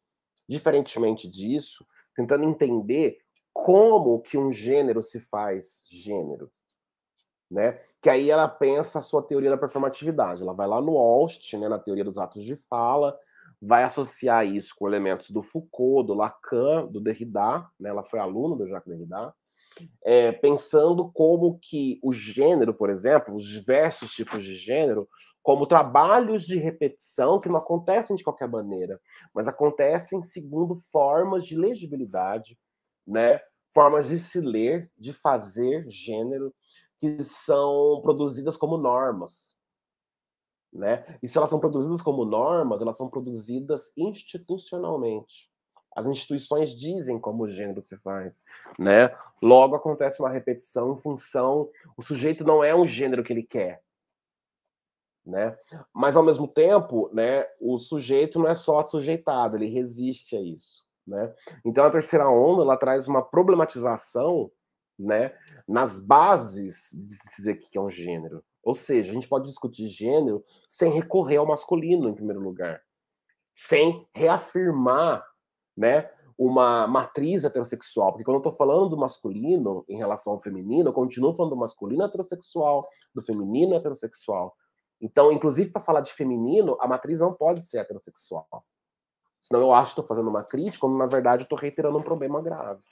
diferentemente disso, tentando entender como que um gênero se faz gênero. Né? Que aí ela pensa a sua teoria da performatividade. Ela vai lá no Austin, né, na teoria dos atos de fala, vai associar isso com elementos do Foucault, do Lacan, do Derrida, né? Ela foi aluna do Jacques Derrida, é, pensando como que o gênero, por exemplo, os diversos tipos de gênero, como trabalhos de repetição que não acontecem de qualquer maneira, mas acontecem segundo formas de legibilidade, né? formas de se ler, de fazer gênero, que são produzidas como normas. Né? E se elas são produzidas como normas, elas são produzidas institucionalmente. As instituições dizem como o gênero se faz, né? Logo acontece uma repetição em função, o sujeito não é um gênero que ele quer, né? Mas ao mesmo tempo, né, o sujeito não é só sujeitado, ele resiste a isso, né? Então a terceira onda ela traz uma problematização, né, nas bases de dizer que é um gênero. Ou seja, a gente pode discutir gênero sem recorrer ao masculino em primeiro lugar, sem reafirmar né? Uma matriz heterossexual, porque quando eu estou falando do masculino em relação ao feminino, eu continuo falando do masculino heterossexual, do feminino heterossexual. Então, inclusive, para falar de feminino, a matriz não pode ser heterossexual. Senão eu acho que estou fazendo uma crítica, quando na verdade estou reiterando um problema grave.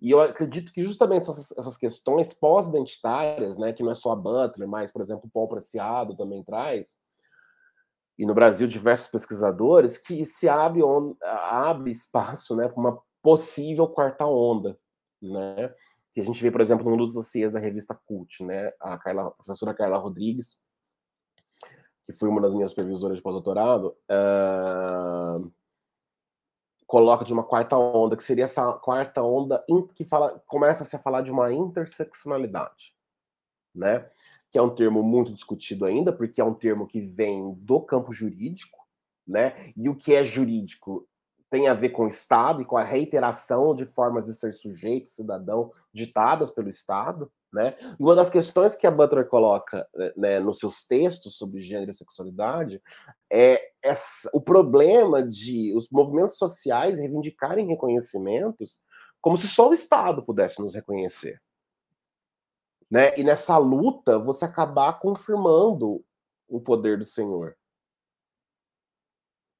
E eu acredito que justamente essas, essas questões pós-identitárias, né, que não é só a Butler, mas, por exemplo, o Paul Preciado também traz, e no Brasil diversos pesquisadores, que se abre, abre espaço né, para uma possível quarta onda, né? que a gente vê, por exemplo, num dos dossiês da revista Cult, né? a, Carla, a professora Carla Rodrigues, que foi uma das minhas supervisoras de pós-doutorado, uh, coloca de uma quarta onda, que seria essa quarta onda que fala, começa-se a falar de uma interseccionalidade, né? que é um termo muito discutido ainda, porque é um termo que vem do campo jurídico, né? E o que é jurídico tem a ver com o Estado e com a reiteração de formas de ser sujeito, cidadão, ditadas pelo Estado, né? E uma das questões que a Butler coloca né, nos seus textos sobre gênero e sexualidade é essa, o problema de os movimentos sociais reivindicarem reconhecimentos como se só o Estado pudesse nos reconhecer. Né? E nessa luta, você acabar confirmando o poder do Senhor.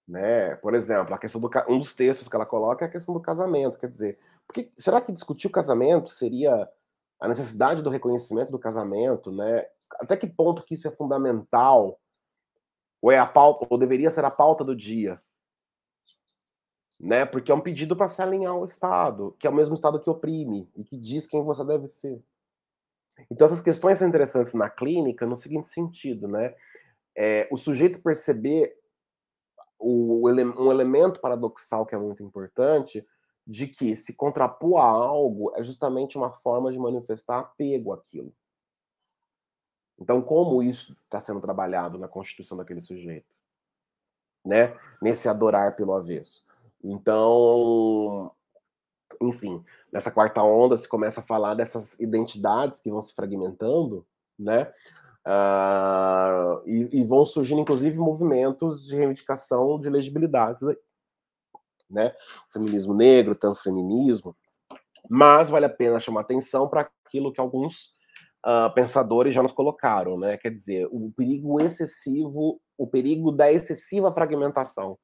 Né? Por exemplo, a questão do um dos textos que ela coloca é a questão do casamento, quer dizer, porque será que discutir o casamento seria a necessidade do reconhecimento do casamento, né? Até que ponto que isso é fundamental? Ou é a pauta, ou deveria ser a pauta do dia? Né? Porque é um pedido para se alinhar ao Estado, que é o mesmo Estado que oprime e que diz quem você deve ser. Então, essas questões são interessantes na clínica no seguinte sentido, né? É, o sujeito perceber o, um elemento paradoxal que é muito importante, de que se contrapor a algo é justamente uma forma de manifestar apego àquilo. Então, como isso está sendo trabalhado na constituição daquele sujeito? Né? Nesse adorar pelo avesso. Então, enfim, nessa quarta onda se começa a falar dessas identidades que vão se fragmentando, né? Uh, e, e, vão surgindo, inclusive, movimentos de reivindicação de legibilidades, né? Feminismo negro, transfeminismo. Mas vale a pena chamar atenção para aquilo que alguns uh, pensadores já nos colocaram, né? Quer dizer, o perigo excessivo, o perigo da excessiva fragmentação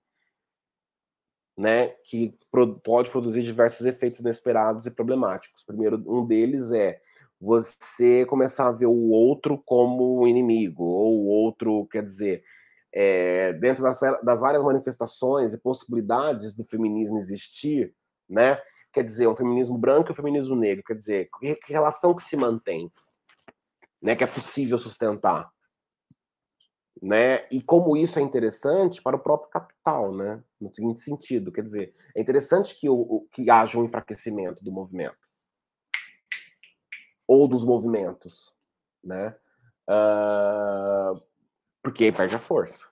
né, que pro, pode produzir diversos efeitos inesperados e problemáticos. Primeiro, um deles é você começar a ver o outro como um inimigo, ou o outro, quer dizer, é, dentro das, das, várias manifestações e possibilidades do feminismo existir, né, quer dizer, um feminismo branco e um feminismo negro, quer dizer, que, que relação que se mantém, né, que é possível sustentar. Né? E como isso é interessante para o próprio capital, né? no seguinte sentido, quer dizer, é interessante que, o, que haja um enfraquecimento do movimento ou dos movimentos, né? Uh, porque aí perde a força.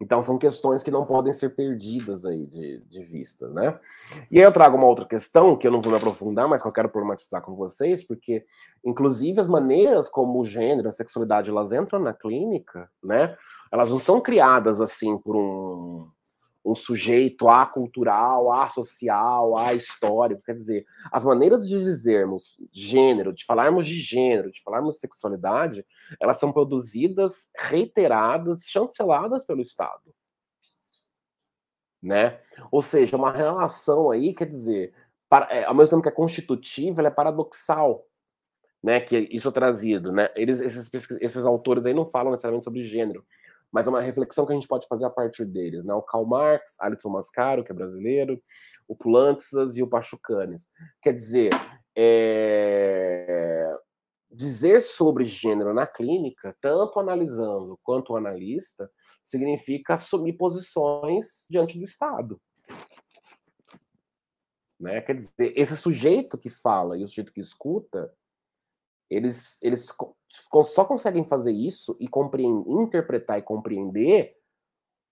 Então são questões que não podem ser perdidas aí de, de vista, né? E aí eu trago uma outra questão que eu não vou me aprofundar, mas que eu quero problematizar com vocês, porque inclusive as maneiras como o gênero, a sexualidade, elas entram na clínica, né? Elas não são criadas assim por um o sujeito a cultural, a social, a histórico. Quer dizer, as maneiras de dizermos gênero, de falarmos de gênero, de falarmos sexualidade, elas são produzidas, reiteradas, chanceladas pelo Estado. Né? Ou seja, uma relação aí, quer dizer, para, é, ao mesmo tempo que é constitutiva, ela é paradoxal. Né, que isso é trazido, né? Eles, esses, esses autores aí não falam necessariamente sobre gênero, mas é uma reflexão que a gente pode fazer a partir deles, né? O Karl Marx, Alisson Mascaro, que é brasileiro, o Pulantzas e o Pachucanes. Quer dizer, é... dizer sobre gênero na clínica, tanto analisando quanto o analista, significa assumir posições diante do Estado. Né? Quer dizer, esse sujeito que fala e o sujeito que escuta eles, eles só conseguem fazer isso e interpretar e compreender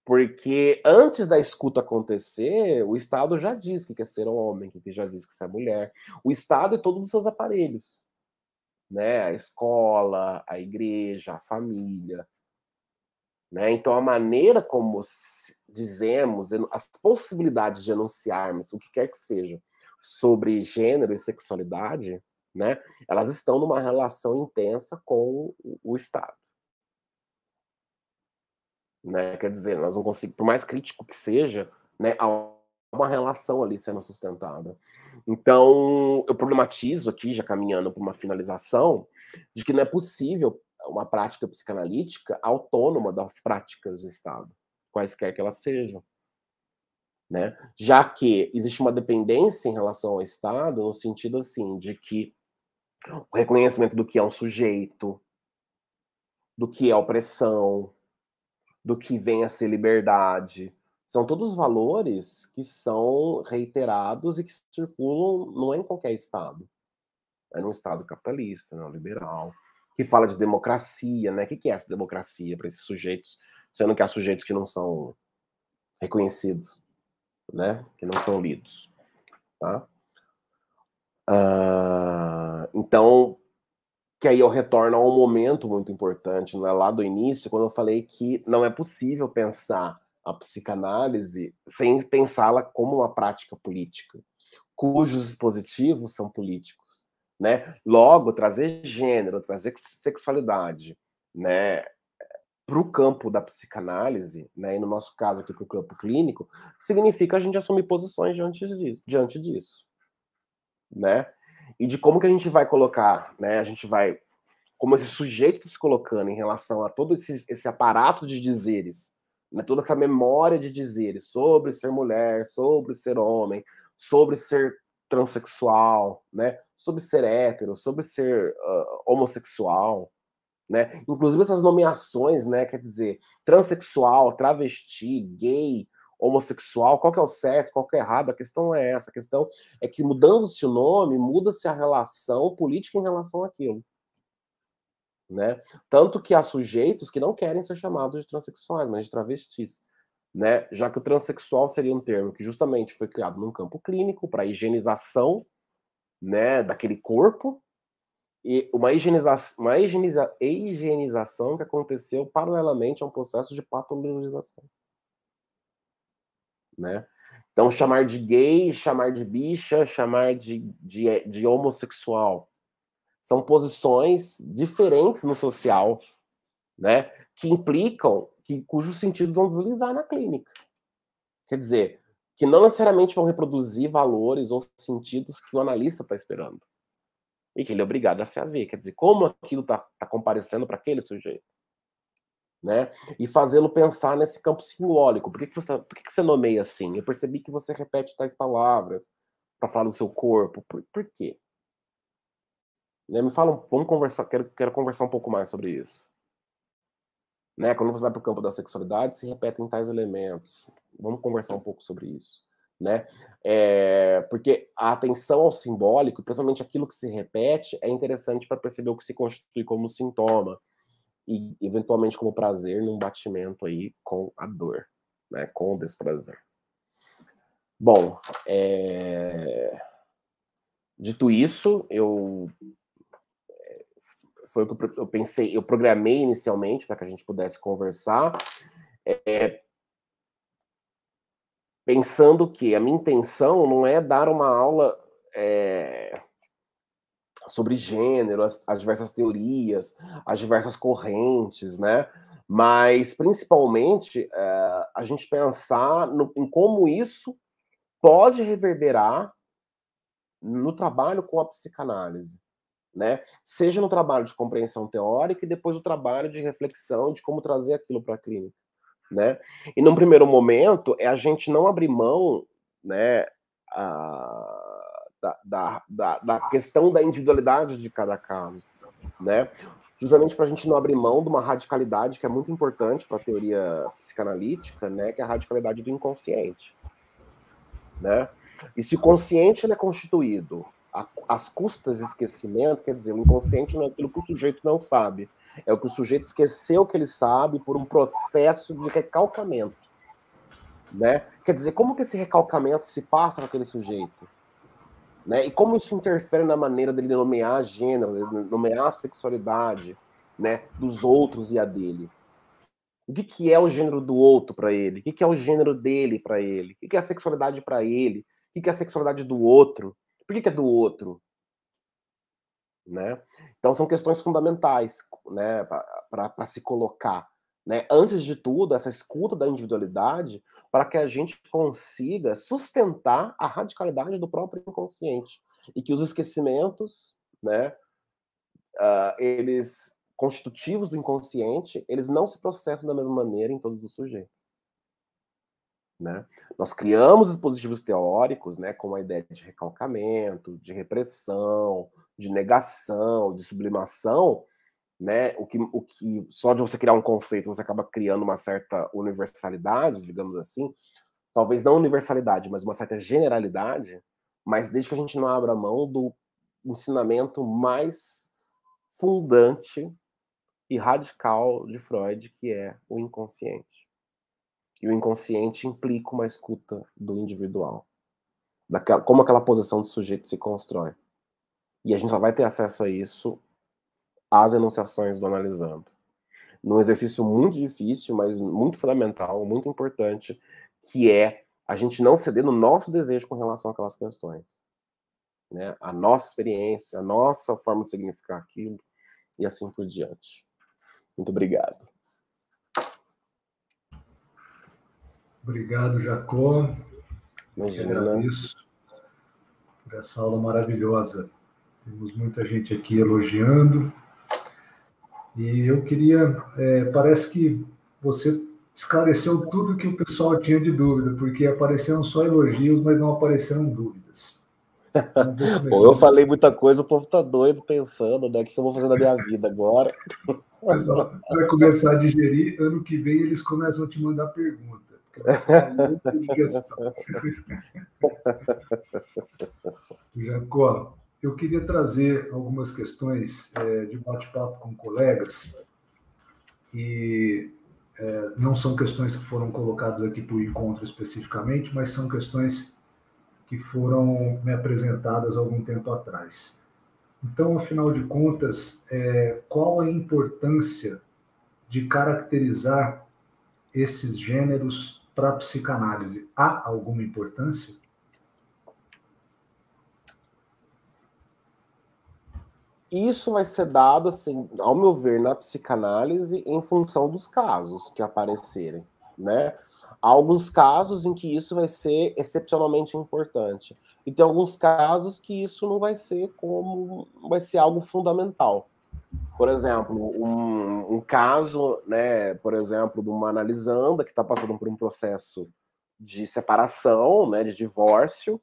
porque antes da escuta acontecer, o Estado já diz que quer ser homem, que já diz que é mulher. O Estado e todos os seus aparelhos. Né? A escola, a igreja, a família. Né? Então, a maneira como dizemos, as possibilidades de anunciarmos o que quer que seja sobre gênero e sexualidade, né? Elas estão numa relação intensa com o Estado. Né? Quer dizer, nós não conseguimos, por mais crítico que seja, né, há uma relação ali sendo sustentada. Então, eu problematizo aqui, já caminhando para uma finalização, de que não é possível uma prática psicanalítica autônoma das práticas de Estado, quaisquer que elas sejam. Né? Já que existe uma dependência em relação ao Estado, no sentido assim, de que o reconhecimento do que é um sujeito, do que é opressão, do que vem a ser liberdade. São todos valores que são reiterados e que circulam, não é em qualquer Estado. É num Estado capitalista, neoliberal, que fala de democracia, né? O que é essa democracia para esses sujeitos, sendo que há sujeitos que não são reconhecidos, né? Que não são lidos, tá? Uh então, que aí eu retorno a um momento muito importante, né? lá do início, quando eu falei que não é possível pensar a psicanálise sem pensá-la como uma prática política, cujos dispositivos são políticos, né? Logo, trazer gênero, trazer sexualidade, né? Para o campo da psicanálise, né, e no nosso caso aqui para o campo clínico, significa a gente assumir posições diante disso, diante disso né? e de como que a gente vai colocar, né? A gente vai, como esse sujeito tá se colocando em relação a todo esse, esse aparato de dizeres, né? toda essa memória de dizeres sobre ser mulher, sobre ser homem, sobre ser transexual, né? Sobre ser hétero, sobre ser uh, homossexual, né? Inclusive essas nomeações, né? Quer dizer, transexual, travesti, gay, homossexual, qual que é o certo, qual que é o errado, a questão não é essa, a questão é que mudando-se o nome, muda-se a relação política em relação àquilo. Né? Tanto que há sujeitos que não querem ser chamados de transexuais, mas de travestis. Né? Já que o transexual seria um termo que justamente foi criado num campo clínico para higienização né, daquele corpo, e uma, higieniza uma higieniza higienização que aconteceu paralelamente a um processo de patologização né? Então, chamar de gay, chamar de bicha, chamar de, de, de homossexual são posições diferentes no social, né? Que implicam, que, cujos sentidos vão deslizar na clínica. Quer dizer, que não necessariamente vão reproduzir valores ou sentidos que o analista está esperando. E que ele é obrigado a se haver. Quer dizer, como aquilo está tá comparecendo para aquele sujeito? né? E fazê-lo pensar nesse campo simbólico. Por que, que, você, tá, por que, que você nomeia assim? Eu percebi que você repete tais palavras para falar do seu corpo. Por, por quê? Né? Me fala, vamos conversar, quero, quero conversar um pouco mais sobre isso. Né? Quando você vai para o campo da sexualidade, se repetem tais elementos. Vamos conversar um pouco sobre isso. Né? É, porque a atenção ao simbólico, principalmente aquilo que se repete, é interessante para perceber o que se constitui como sintoma e eventualmente como prazer num batimento aí com a dor, né? Com o desprazer. Bom, é... dito isso, eu é, foi o que eu pensei, eu programei inicialmente para que a gente pudesse conversar, é... pensando que a minha intenção não é dar uma aula é sobre gênero, as, as, diversas teorias, as diversas correntes, né? Mas, principalmente, é, a gente pensar no, em como isso pode reverberar no trabalho com a psicanálise, né? Seja no trabalho de compreensão teórica e depois o trabalho de reflexão de como trazer aquilo para a clínica, né? E num primeiro momento é a gente não abrir mão, né? A da, da, da, da questão da individualidade de cada caso, né? Justamente para a gente não abrir mão de uma radicalidade que é muito importante para a teoria psicanalítica, né? Que é a radicalidade do inconsciente, né? E se o consciente ele é constituído às custas de esquecimento, quer dizer, o inconsciente não é aquilo que o sujeito não sabe, é o que o sujeito esqueceu que ele sabe por um processo de recalcamento, né? Quer dizer, como que esse recalcamento se passa com aquele sujeito? Né? E como isso interfere na maneira dele nomear gênero, né? nomear a sexualidade né, dos outros e a dele? O que, que é o gênero do outro para ele? O que, que é o gênero dele para ele? O que, que é a sexualidade para ele? O que, que é a sexualidade do outro? Por que, que é do outro? Né? Então são questões fundamentais né, para se colocar. Né? Antes de tudo, essa escuta da individualidade para que a gente consiga sustentar a radicalidade do próprio inconsciente e que os esquecimentos, né, uh, eles constitutivos do inconsciente, eles não se processam da mesma maneira em todos os sujeitos. Né? Nós criamos dispositivos teóricos, né, com a ideia de recalcamento, de repressão, de negação, de sublimação, né? O que, o que só de você criar um conceito você acaba criando uma certa universalidade, digamos assim, talvez não universalidade, mas uma certa generalidade. Mas desde que a gente não abra mão do ensinamento mais fundante e radical de Freud, que é o inconsciente. E o inconsciente implica uma escuta do individual, daquela, como aquela posição do sujeito se constrói. E a gente só vai ter acesso a isso as enunciações do analisando. Num exercício muito difícil, mas muito fundamental, muito importante, que é a gente não ceder no nosso desejo com relação àquelas questões. Né? A nossa experiência, a nossa forma de significar aquilo, e assim por diante. Muito obrigado. Obrigado, Jacó. Imagina. Agradeço por essa aula maravilhosa. Temos muita gente aqui elogiando. E eu queria, é, parece que você esclareceu tudo que o pessoal tinha de dúvida, porque apareceram só elogios, mas não apareceram dúvidas. Então, Bom, eu falei muita coisa, o povo tá doido pensando, né? O que eu vou fazer da minha vida agora? Mas, vai começar a digerir, ano que vem eles começam a te mandar pergunta. Jacó, eu queria trazer algumas questões é, de bate-papo com colegas, e é, não são questões que foram colocadas aqui para o encontro especificamente, mas são questões que foram me apresentadas algum tempo atrás. Então, afinal de contas, é, qual a importância de caracterizar esses gêneros para a psicanálise? Há alguma importância? isso vai ser dado, assim, ao meu ver, na psicanálise, em função dos casos que aparecerem, né? Há alguns casos em que isso vai ser excepcionalmente importante. E tem alguns casos que isso não vai ser como vai ser algo fundamental. Por exemplo, um, um caso, né, por exemplo, de uma analisanda que está passando por um processo de separação, né, de divórcio,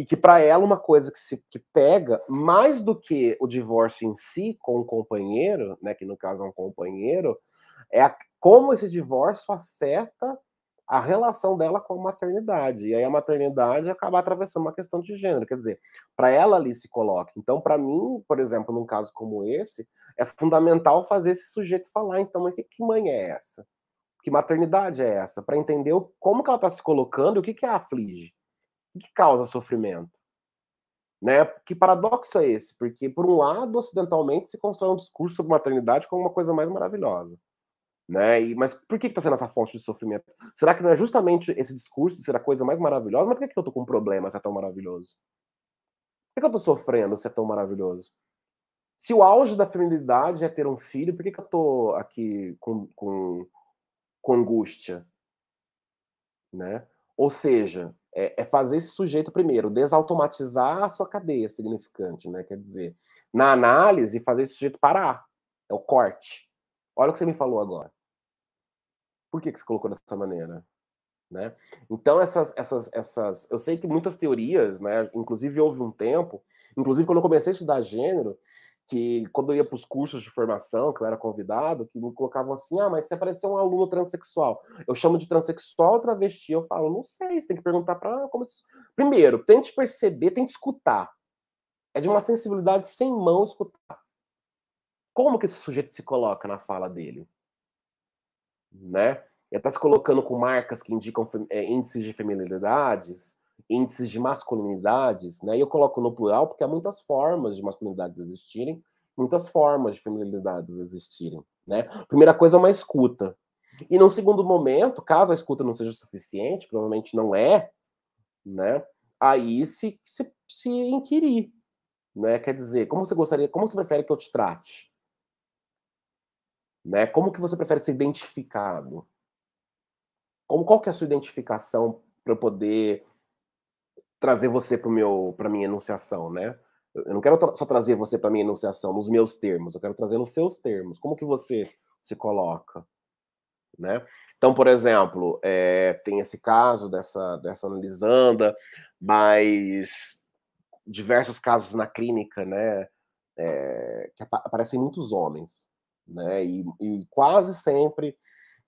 e que para ela uma coisa que se que pega mais do que o divórcio em si com o companheiro, né, que no caso é um companheiro, é a, como esse divórcio afeta a relação dela com a maternidade. E aí a maternidade acaba atravessando uma questão de gênero, quer dizer, para ela ali se coloca. Então, para mim, por exemplo, num caso como esse, é fundamental fazer esse sujeito falar, então, mas que, que mãe é essa? Que maternidade é essa? Para entender como que ela está se colocando e o que que a aflige que causa sofrimento. Né? Que paradoxo é esse? Porque, por um lado, ocidentalmente se constrói um discurso sobre maternidade como uma coisa mais maravilhosa. Né? E, mas por que está sendo essa fonte de sofrimento? Será que não é justamente esse discurso de ser a coisa mais maravilhosa? Mas por que, que eu estou com um problema se é tão maravilhoso? Por que, que eu estou sofrendo se é tão maravilhoso? Se o auge da feminilidade é ter um filho, por que, que eu estou aqui com, com, com angústia? Né? Ou seja, é, é, fazer esse sujeito primeiro desautomatizar a sua cadeia significante, né? Quer dizer, na análise, fazer esse sujeito parar. É o corte. Olha o que você me falou agora. Por que, que você colocou dessa maneira? Né? Então, essas, essas, essas. Eu sei que muitas teorias, né? Inclusive, houve um tempo, inclusive quando eu comecei a estudar gênero, que quando eu ia para os cursos de formação, que eu era convidado, que me colocavam assim, ah, mas se aparecer é um aluno transexual, eu chamo de transexual ou travesti, eu falo, não sei, você tem que perguntar para como primeiro, tente perceber, tente escutar. É de uma sensibilidade sem mão escutar. Como que esse sujeito se coloca na fala dele? Né? Ele está se colocando com marcas que indicam é, índices de feminilidades, índices de masculinidades, né? E eu coloco no plural porque há muitas formas de masculinidades existirem, muitas formas de feminilidades existirem, né? Primeira coisa é uma escuta. E num segundo momento, caso a escuta não seja suficiente, provavelmente não é, né? Aí se, se, se inquirir, né? Quer dizer, como você gostaria, como você prefere que eu te trate? Né? Como que você prefere ser identificado? Como qual que é a sua identificação para eu poder trazer você para meu para minha enunciação, né? Eu não quero só trazer você para minha enunciação nos meus termos, eu quero trazer nos seus termos. Como que você se coloca, né? Então, por exemplo, é, tem esse caso dessa dessa analisanda, mas diversos casos na clínica, né? É, que aparecem muitos homens, né? E, e quase sempre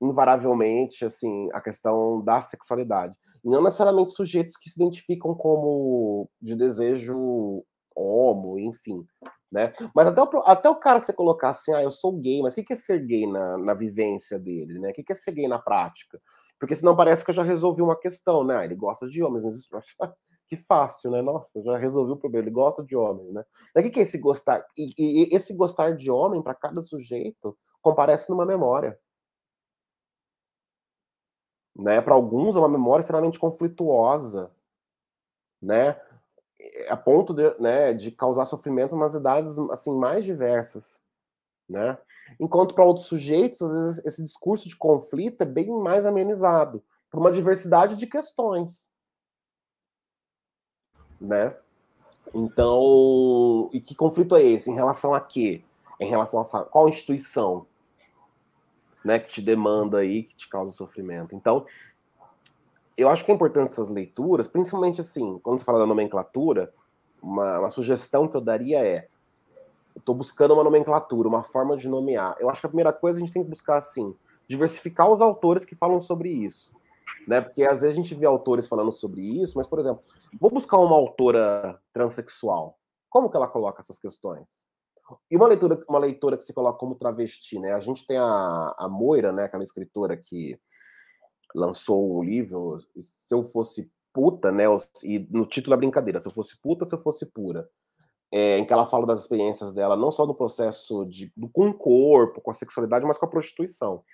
invariavelmente assim a questão da sexualidade e não necessariamente sujeitos que se identificam como de desejo homo enfim né mas até o, até o cara se colocar assim ah eu sou gay mas o que é ser gay na, na vivência dele né o que é ser gay na prática porque senão parece que eu já resolvi uma questão né ah, ele gosta de homens mas que fácil né nossa já resolvi o problema ele gosta de homens né mas o que é esse gostar e, e esse gostar de homem para cada sujeito comparece numa memória né? Para alguns, é uma memória extremamente conflituosa, né? a ponto de, né, de causar sofrimento nas idades assim mais diversas. Né? Enquanto para outros sujeitos, às vezes, esse discurso de conflito é bem mais amenizado, por uma diversidade de questões. Né? Então, e que conflito é esse? Em relação a quê? Em relação a qual instituição? né, que te demanda aí, que te causa sofrimento. Então, eu acho que é importante essas leituras, principalmente assim, quando você fala da nomenclatura, uma, uma sugestão que eu daria é: eu estou buscando uma nomenclatura, uma forma de nomear. Eu acho que a primeira coisa a gente tem que buscar assim, diversificar os autores que falam sobre isso. Né? Porque às vezes a gente vê autores falando sobre isso, mas, por exemplo, vou buscar uma autora transexual. Como que ela coloca essas questões? E uma leitura, uma leitura que se coloca como travesti, né? A gente tem a, a Moira, né? Aquela escritora que lançou o livro, se eu fosse puta, né? E no título da é brincadeira, se eu fosse puta, se eu fosse pura. É, em que ela fala das experiências dela, não só no processo de, do, com o corpo, com a sexualidade, mas com a prostituição.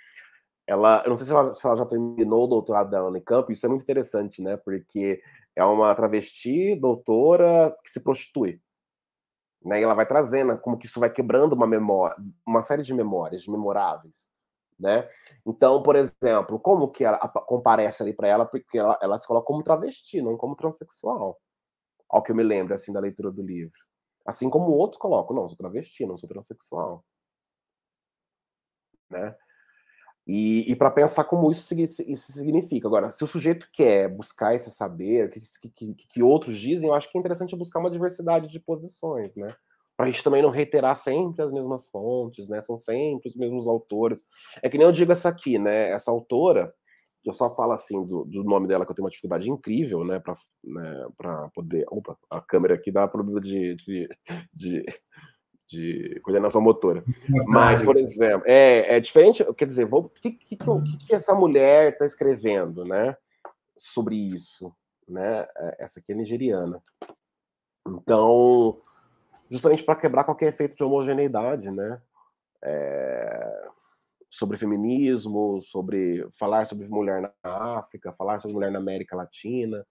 Ela, eu não sei se ela, se ela já terminou o doutorado dela no campo, isso é muito interessante, né? Porque é uma travesti, doutora, que se prostitui. Né? E ela vai trazendo né, como que isso vai quebrando uma memória, uma série de memórias memoráveis. Né? Então, por exemplo, como que ela comparece ali para ela, porque ela, ela se coloca como travesti, não como transexual, ao que eu me lembro assim da leitura do livro. Assim como outros colocam, não, sou travesti, não sou transexual, né? E, e para pensar como isso, isso significa. Agora, se o sujeito quer buscar esse saber, que, que, que outros dizem, eu acho que é interessante buscar uma diversidade de posições, né? Para a gente também não reiterar sempre as mesmas fontes, né? São sempre os mesmos autores. É que nem eu digo essa aqui, né? Essa autora, eu só falo assim do, do, nome dela, que eu tenho uma dificuldade incrível, né, para né, poder. Opa, a câmera aqui dá problema de, de, de, de coordenação motora. Mas, por exemplo, é, é diferente, quer dizer, o que, que, que, essa mulher está escrevendo, né? Sobre isso, né? É, essa aqui é nigeriana. Então, justamente para quebrar qualquer efeito de homogeneidade, né? É, sobre feminismo, sobre falar sobre mulher na África, falar sobre mulher na América Latina,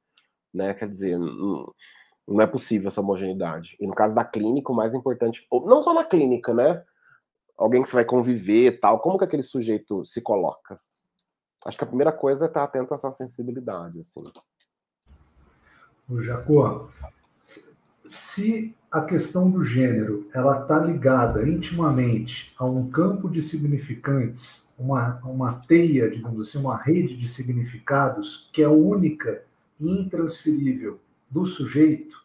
né? Quer dizer, hum, não é possível essa homogeneidade. E no caso da clínica, o mais importante, não só na clínica, né? Alguém que você vai conviver tal, como que aquele sujeito se coloca? Acho que a primeira coisa é estar atento a essa sensibilidade, assim. O Jacó, se a questão do gênero ela está ligada intimamente a um campo de significantes, uma, uma teia, digamos assim, uma rede de significados que é única e intransferível do sujeito,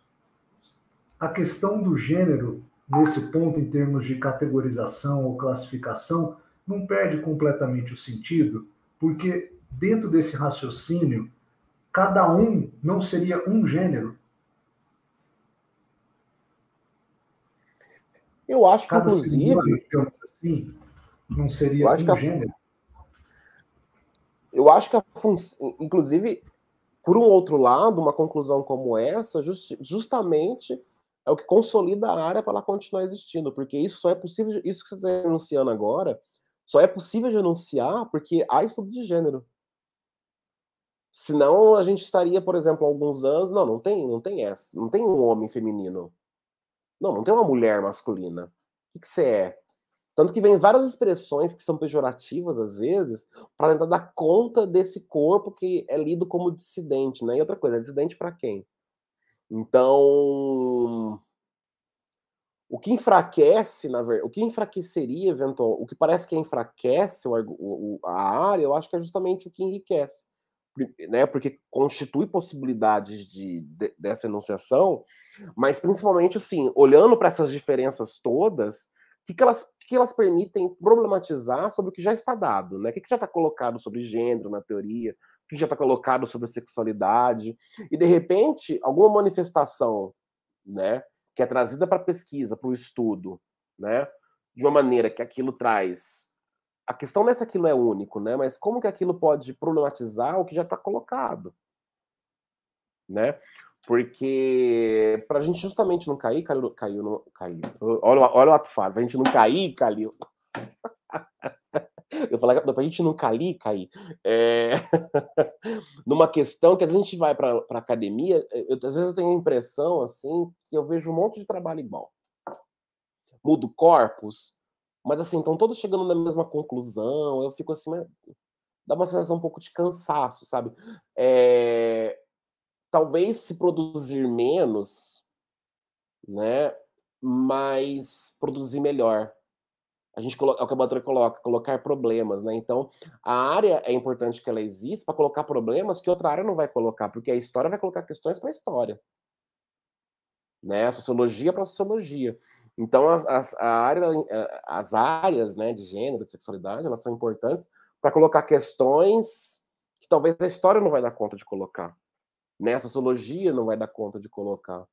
a questão do gênero, nesse ponto, em termos de categorização ou classificação, não perde completamente o sentido, porque dentro desse raciocínio, cada um não seria um gênero. Eu acho que, cada inclusive. assim, não seria eu acho um que a, gênero. Eu acho que, a inclusive, por um outro lado, uma conclusão como essa, just, justamente é o que consolida a área para ela continuar existindo, porque isso só é possível, isso que você está denunciando agora, só é possível denunciar porque há estudo de gênero. Senão a gente estaria, por exemplo, há alguns anos, não, não tem, não tem essa, não tem um homem feminino. Não, não tem uma mulher masculina. O que, que você é? Tanto que vem várias expressões que são pejorativas, às vezes, para tentar dar conta desse corpo que é lido como dissidente, né? E outra coisa, é dissidente para quem? Então, o que enfraquece, na verdade, o que enfraqueceria eventual, o que parece que enfraquece o, o, a área, eu acho que é justamente o que enriquece, né? Porque constitui possibilidades de, de dessa enunciação, mas principalmente assim, olhando para essas diferenças todas, o que, que elas que elas permitem problematizar sobre o que já está dado, né? O que já está colocado sobre gênero na teoria, o que já está colocado sobre sexualidade, e de repente alguma manifestação, né, que é trazida para a pesquisa, para o estudo, né, de uma maneira que aquilo traz a questão não é se aquilo é único, né? Mas como que aquilo pode problematizar o que já está colocado, né? Porque para a gente justamente não cair, caiu, caiu, não, caiu. Olha, olha o ato falho, pra gente não cair, caiu. Eu falei para a gente não cair, cair. É... Numa questão que às vezes a gente vai para a academia, eu, às vezes eu tenho a impressão assim que eu vejo um monte de trabalho igual. Mudo corpos, mas assim, estão todos chegando na mesma conclusão. Eu fico assim, dá uma sensação um pouco de cansaço, sabe? É talvez se produzir menos, né, mas produzir melhor. A gente coloca, é o que a Butler coloca, colocar problemas, né? Então, a área é importante que ela exista para colocar problemas que outra área não vai colocar, porque a história vai colocar questões para a história. Né? A sociologia para a sociologia. Então, as, as, área, eh, as áreas né, de gênero, de sexualidade, elas são importantes para colocar questões que talvez a história não vai dar conta de colocar. Né? A sociologia não vai dar conta de colocar.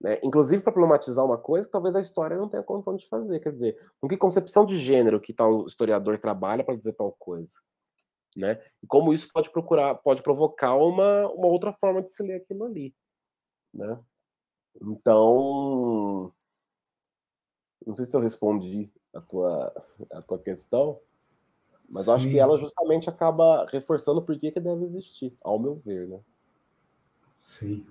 Né? Inclusive para problematizar uma coisa que talvez a história não tenha condição de fazer. Quer dizer, com que concepção de gênero que tal historiador trabalha para dizer tal coisa? Né? E como isso pode procurar, pode provocar uma, uma outra forma de se ler aquilo ali. Né? Então, não sei se eu respondi a tua, a tua questão, mas acho que ela justamente acaba reforçando por que, que deve existir, ao meu ver, né? sim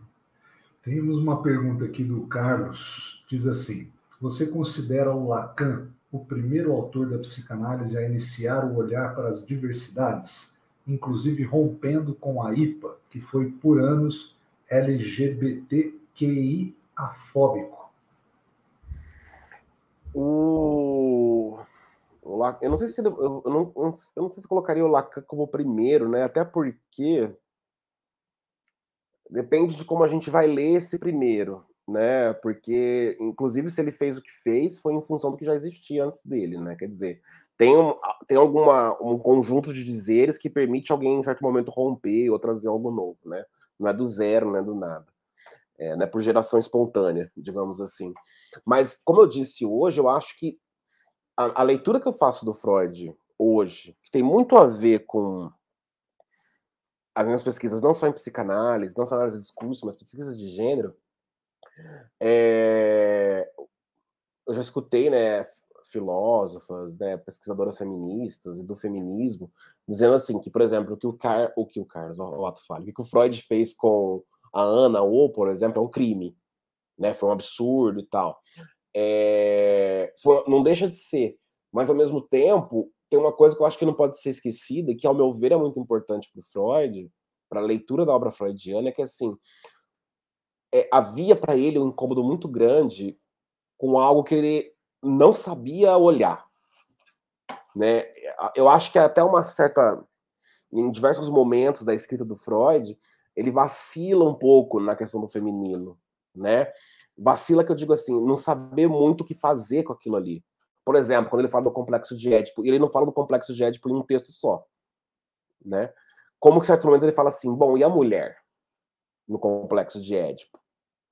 Temos uma pergunta aqui do Carlos. Diz assim: Você considera o Lacan o primeiro autor da psicanálise a iniciar o olhar para as diversidades, inclusive rompendo com a IPA, que foi por anos LGBTQI afóbico? O... o Lacan... eu não sei se eu não, eu não sei se colocaria o Lacan como primeiro, né? Até porque depende de como a gente vai ler esse primeiro, né? Porque, inclusive, se ele fez o que fez, foi em função do que já existia antes dele, né? Quer dizer, tem, um, tem alguma, um conjunto de dizeres que permite alguém, em certo momento, romper ou trazer algo novo, né? Não é do zero, não é do nada. É, né, por geração espontânea, digamos assim. Mas, como eu disse hoje, eu acho que a, a leitura que eu faço do Freud hoje, que tem muito a ver com as minhas pesquisas não só em psicanálise, não só análise de discurso, mas pesquisas de gênero, é, eu já escutei, né, filósofas, né, pesquisadoras feministas e do feminismo, dizendo assim que, por exemplo, que o Car, o que o Carlos, o ato falho, que o Freud fez com a Ana ou, por exemplo, é um crime, né, foi um absurdo e tal. É, foi, não deixa de ser, mas ao mesmo tempo tem uma coisa que eu acho que não pode ser esquecida, que ao meu ver é muito importante para Freud, para a leitura da obra freudiana, é que assim é, havia para ele um incômodo muito grande com algo que ele não sabia olhar, né? Eu acho que até uma certa em diversos momentos da escrita do Freud ele vacila um pouco na questão do feminino, né? Vacila que eu digo assim, não saber muito o que fazer com aquilo ali. Por exemplo, quando ele fala do complexo de Édipo, ele não fala do complexo de Édipo em um texto só, né? Como que em certo momento ele fala assim, bom, e a mulher no complexo de Édipo,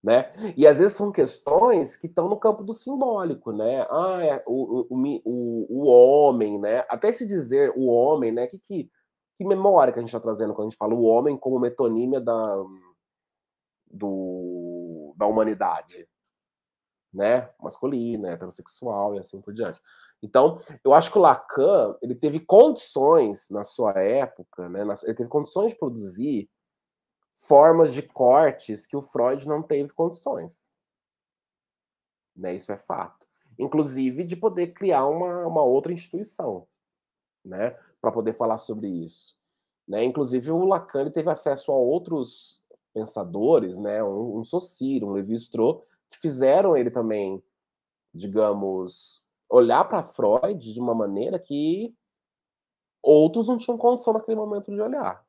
né? E às vezes são questões que estão no campo do simbólico, né? Ah, é o, o, o, o, homem, né? Até se dizer o homem, né? Que, que, que memória que a gente está trazendo quando a gente fala o homem como metonímia da, do, da humanidade, né, masculina, heterossexual e assim por diante. Então, eu acho que o Lacan, ele teve condições na sua época, né, ele teve condições de produzir formas de cortes que o Freud não teve condições. Né, isso é fato. Inclusive de poder criar uma, uma outra instituição, né, para poder falar sobre isso. Né? Inclusive o Lacan ele teve acesso a outros pensadores, né, um, um Saussure, um Levi-Strauss, fizeram ele também, digamos, olhar para Freud de uma maneira que outros não tinham condição naquele momento de olhar.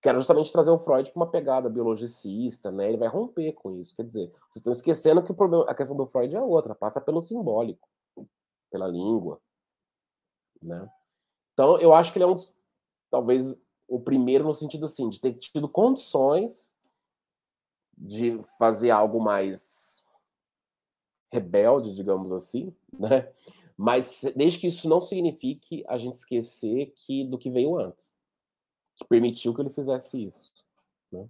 Que era justamente trazer o Freud para uma pegada biologicista, né? Ele vai romper com isso. Quer dizer, vocês estão esquecendo que o problema, a questão do Freud é outra, passa pelo simbólico, pela língua, né? Então, eu acho que ele é um, talvez o primeiro no sentido assim de ter tido condições de fazer algo mais rebelde, digamos assim, né? Mas desde que isso não signifique a gente esquecer que do que veio antes, que permitiu que ele fizesse isso. Né?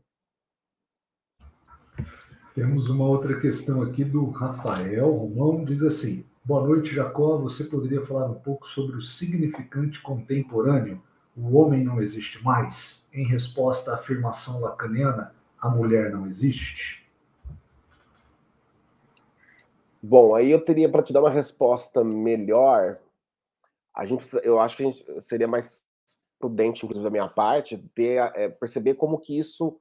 Temos uma outra questão aqui do Rafael Romão, diz assim: Boa noite, Jacó. Você poderia falar um pouco sobre o significante contemporâneo? O homem não existe mais? Em resposta à afirmação lacaniana, a mulher não existe? Bom, aí eu teria para te dar uma resposta melhor. A gente, eu acho que a gente seria mais prudente, inclusive da minha parte, ter, é, perceber como que isso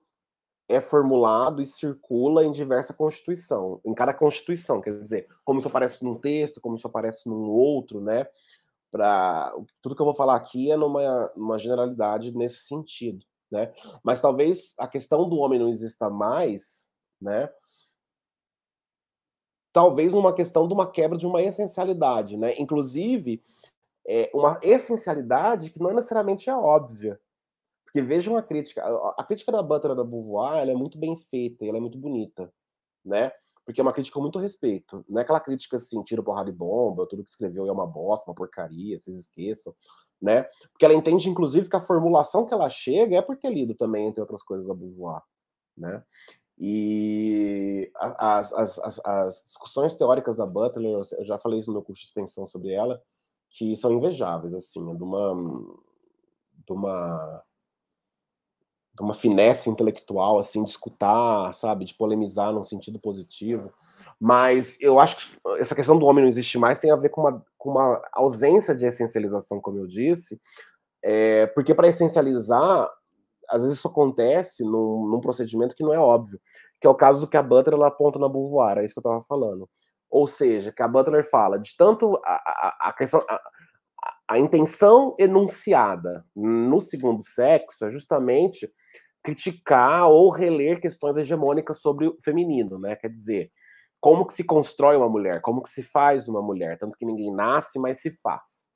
é formulado e circula em diversa constituição, em cada constituição, quer dizer, como isso aparece num texto, como isso aparece num outro, né? Para tudo que eu vou falar aqui é numa, numa generalidade nesse sentido né? Mas talvez a questão do homem não exista mais, né? Talvez uma questão de uma quebra de uma essencialidade, né? Inclusive, é uma essencialidade que não é necessariamente é óbvia. Porque vejam a crítica, a crítica da Butler da Beauvoir, ela é muito bem feita, ela é muito bonita, né? Porque é uma crítica com muito respeito. Não é aquela crítica assim, tiro, porrada e bomba, tudo que escreveu é uma bosta, uma porcaria, vocês esqueçam né? Porque ela entende, inclusive, que a formulação que ela chega é por ter lido também, entre outras coisas, a Beauvoir, né? E as, as, as, as, discussões teóricas da Butler, eu já falei isso no meu curso de extensão sobre ela, que são invejáveis, assim, é de uma, de uma, de uma finesse intelectual, assim, de escutar, sabe, de polemizar num sentido positivo. Mas eu acho que essa questão do homem não existe mais tem a ver com uma com uma ausência de essencialização, como eu disse, é, porque para essencializar, às vezes isso acontece num, num, procedimento que não é óbvio, que é o caso do que a Butler aponta na Beauvoir, é isso que eu estava falando. Ou seja, que a Butler fala de tanto a, a, a questão. A, a intenção enunciada no segundo sexo é justamente criticar ou reler questões hegemônicas sobre o feminino, né? Quer dizer, como que se constrói uma mulher, como que se faz uma mulher, tanto que ninguém nasce, mas se faz,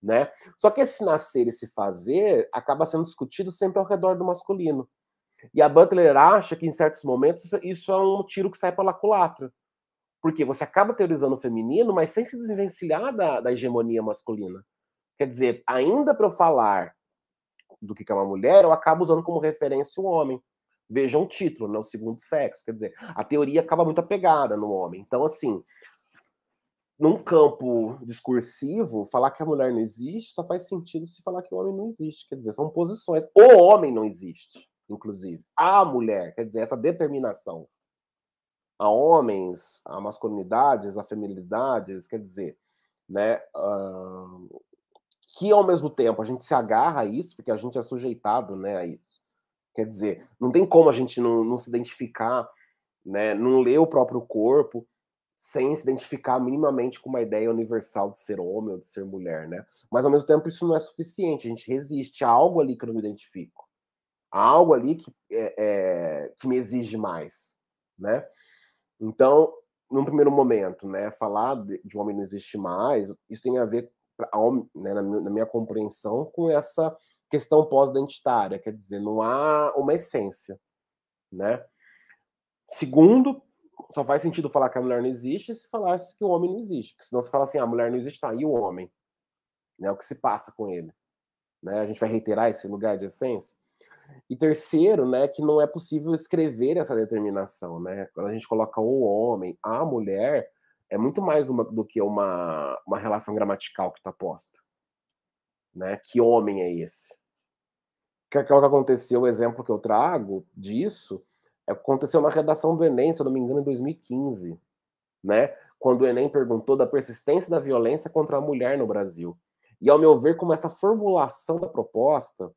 né? Só que esse nascer e se fazer acaba sendo discutido sempre ao redor do masculino. E a Butler acha que em certos momentos isso é um tiro que sai pela culatra. Porque você acaba teorizando o feminino, mas sem se desvencilhar da, da hegemonia masculina. Quer dizer, ainda para eu falar do que é uma mulher, eu acabo usando como referência o homem vejam o título, né? O segundo sexo. Quer dizer, a teoria acaba muito apegada no homem. Então, assim, num campo discursivo, falar que a mulher não existe só faz sentido se falar que o homem não existe. Quer dizer, são posições. O homem não existe, inclusive. A mulher, quer dizer, essa determinação a homens, a masculinidades, a feminilidades, quer dizer, né? Uh, que ao mesmo tempo a gente se agarra a isso, porque a gente é sujeitado né, a isso Quer dizer, não tem como a gente não, não se identificar, né, não ler o próprio corpo sem se identificar minimamente com uma ideia universal de ser homem ou de ser mulher, né? Mas ao mesmo tempo isso não é suficiente, a gente resiste a algo ali que eu não me identifico, há algo ali que, é, é, que me exige mais, né? Então, num primeiro momento, né, falar de, de homem não existe mais, isso tem a ver né, na, minha, na minha compreensão, com essa questão pós-identitária, quer dizer, não há uma essência, né? Segundo, só faz sentido falar que a mulher não existe se falasse que o homem não existe, porque senão se fala assim, ah, a mulher não existe, tá, e o homem? Né, o que se passa com ele? Né? A gente vai reiterar esse lugar de essência? E terceiro, né, que não é possível escrever essa determinação, né? Quando a gente coloca o homem, a mulher, é muito mais uma, do que uma, uma relação gramatical que está posta. Né? Que homem é esse? Que é o que aconteceu, o exemplo que eu trago disso, é, aconteceu na redação do Enem, se eu não me engano, em 2015, né? quando o Enem perguntou da persistência da violência contra a mulher no Brasil. E, ao meu ver, como essa formulação da proposta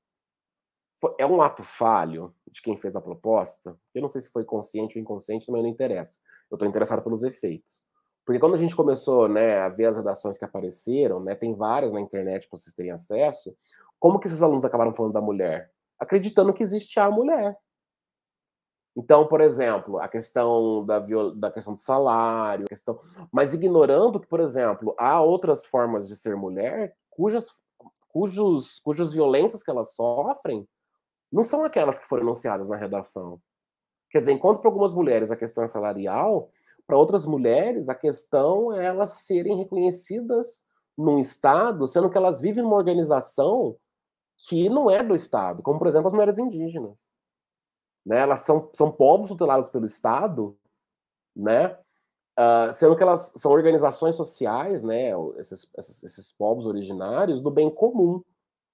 é um ato falho de quem fez a proposta, eu não sei se foi consciente ou inconsciente, mas não interessa. Eu estou interessado pelos efeitos. Porque quando a gente começou né, a ver as redações que apareceram, né, tem várias na internet para vocês terem acesso, como que esses alunos acabaram falando da mulher? Acreditando que existe a mulher. Então, por exemplo, a questão da, viol... da questão do salário, questão... mas ignorando que, por exemplo, há outras formas de ser mulher cujas, cujos, cujas violências que elas sofrem não são aquelas que foram anunciadas na redação. Quer dizer, enquanto para algumas mulheres a questão é salarial, para outras mulheres, a questão é elas serem reconhecidas num Estado, sendo que elas vivem numa organização que não é do Estado, como, por exemplo, as mulheres indígenas. Né? Elas são, são povos tutelados pelo Estado, né? Uh, sendo que elas são organizações sociais, né? Esses, esses, esses povos originários do bem comum.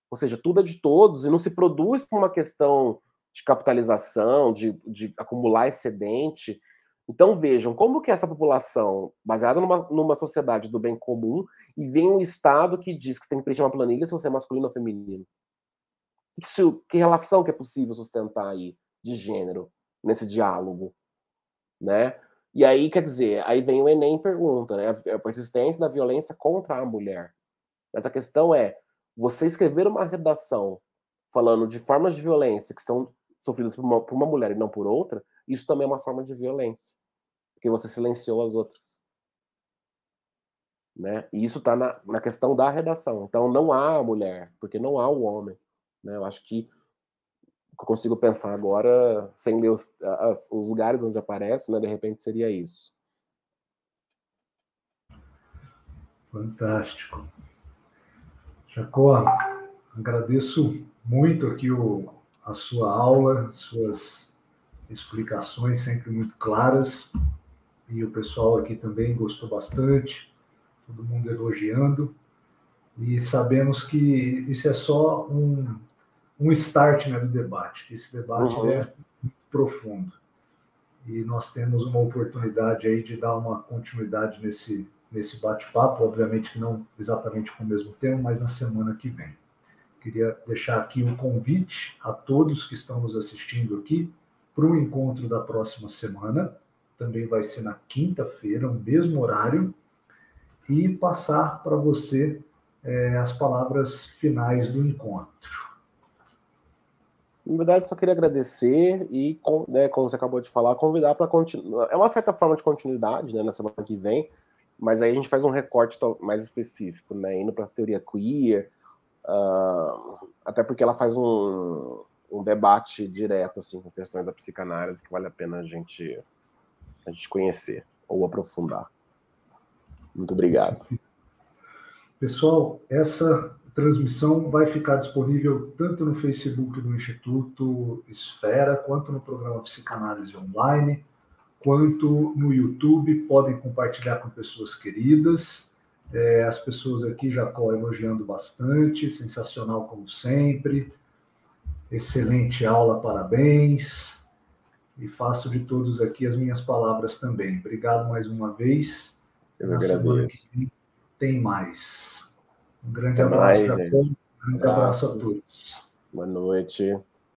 Ou seja, tudo é de todos e não se produz por uma questão de capitalização, de, de acumular excedente então vejam como que essa população, baseada numa, numa sociedade do bem comum, e vem um Estado que diz que você tem que preencher uma planilha se você é masculino ou feminino. Que, isso, que relação que é possível sustentar aí de gênero nesse diálogo, né? E aí, quer dizer, aí vem o Enem pergunta, né? A persistência da violência contra a mulher. Mas a questão é, você escrever uma redação falando de formas de violência que são sofridas por uma, por uma mulher e não por outra, isso também é uma forma de violência, porque você silenciou as outras. Né? E isso está na, na questão da redação. Então, não há a mulher, porque não há o homem. Né? Eu acho que eu consigo pensar agora, sem ler os, as, os lugares onde aparece, né? de repente seria isso. Fantástico. Jacó, agradeço muito aqui o, a sua aula, suas explicações sempre muito claras. E o pessoal aqui também gostou bastante, todo mundo elogiando. E sabemos que isso é só um, um start né, do debate, que esse debate uhum. é profundo. E nós temos uma oportunidade aí de dar uma continuidade nesse, nesse bate-papo, obviamente que não exatamente com o mesmo tema, mas na semana que vem. Queria deixar aqui um convite a todos que estão nos assistindo aqui, para o encontro da próxima semana, também vai ser na quinta-feira, no mesmo horário, e passar para você é, as palavras finais do encontro. Na verdade, só queria agradecer e, né, como você acabou de falar, convidar para continuar. É uma certa forma de continuidade né, na semana que vem, mas aí a gente faz um recorte mais específico, né, indo para a teoria queer, uh, até porque ela faz um, um debate direto assim com questões da psicanálise que vale a pena a gente a gente conhecer ou aprofundar. Muito obrigado. Pessoal, essa transmissão vai ficar disponível tanto no Facebook do Instituto Esfera, quanto no programa Psicanálise Online, quanto no YouTube. Podem compartilhar com pessoas queridas. É, as pessoas aqui, Jacó, elogiando bastante, sensacional como sempre. Excelente aula, parabéns. E faço de todos aqui as minhas palavras também. Obrigado mais uma vez. Eu Na agradeço. semana que vem tem mais. Um grande Até abraço para todos. Um grande abraço a todos. Boa noite.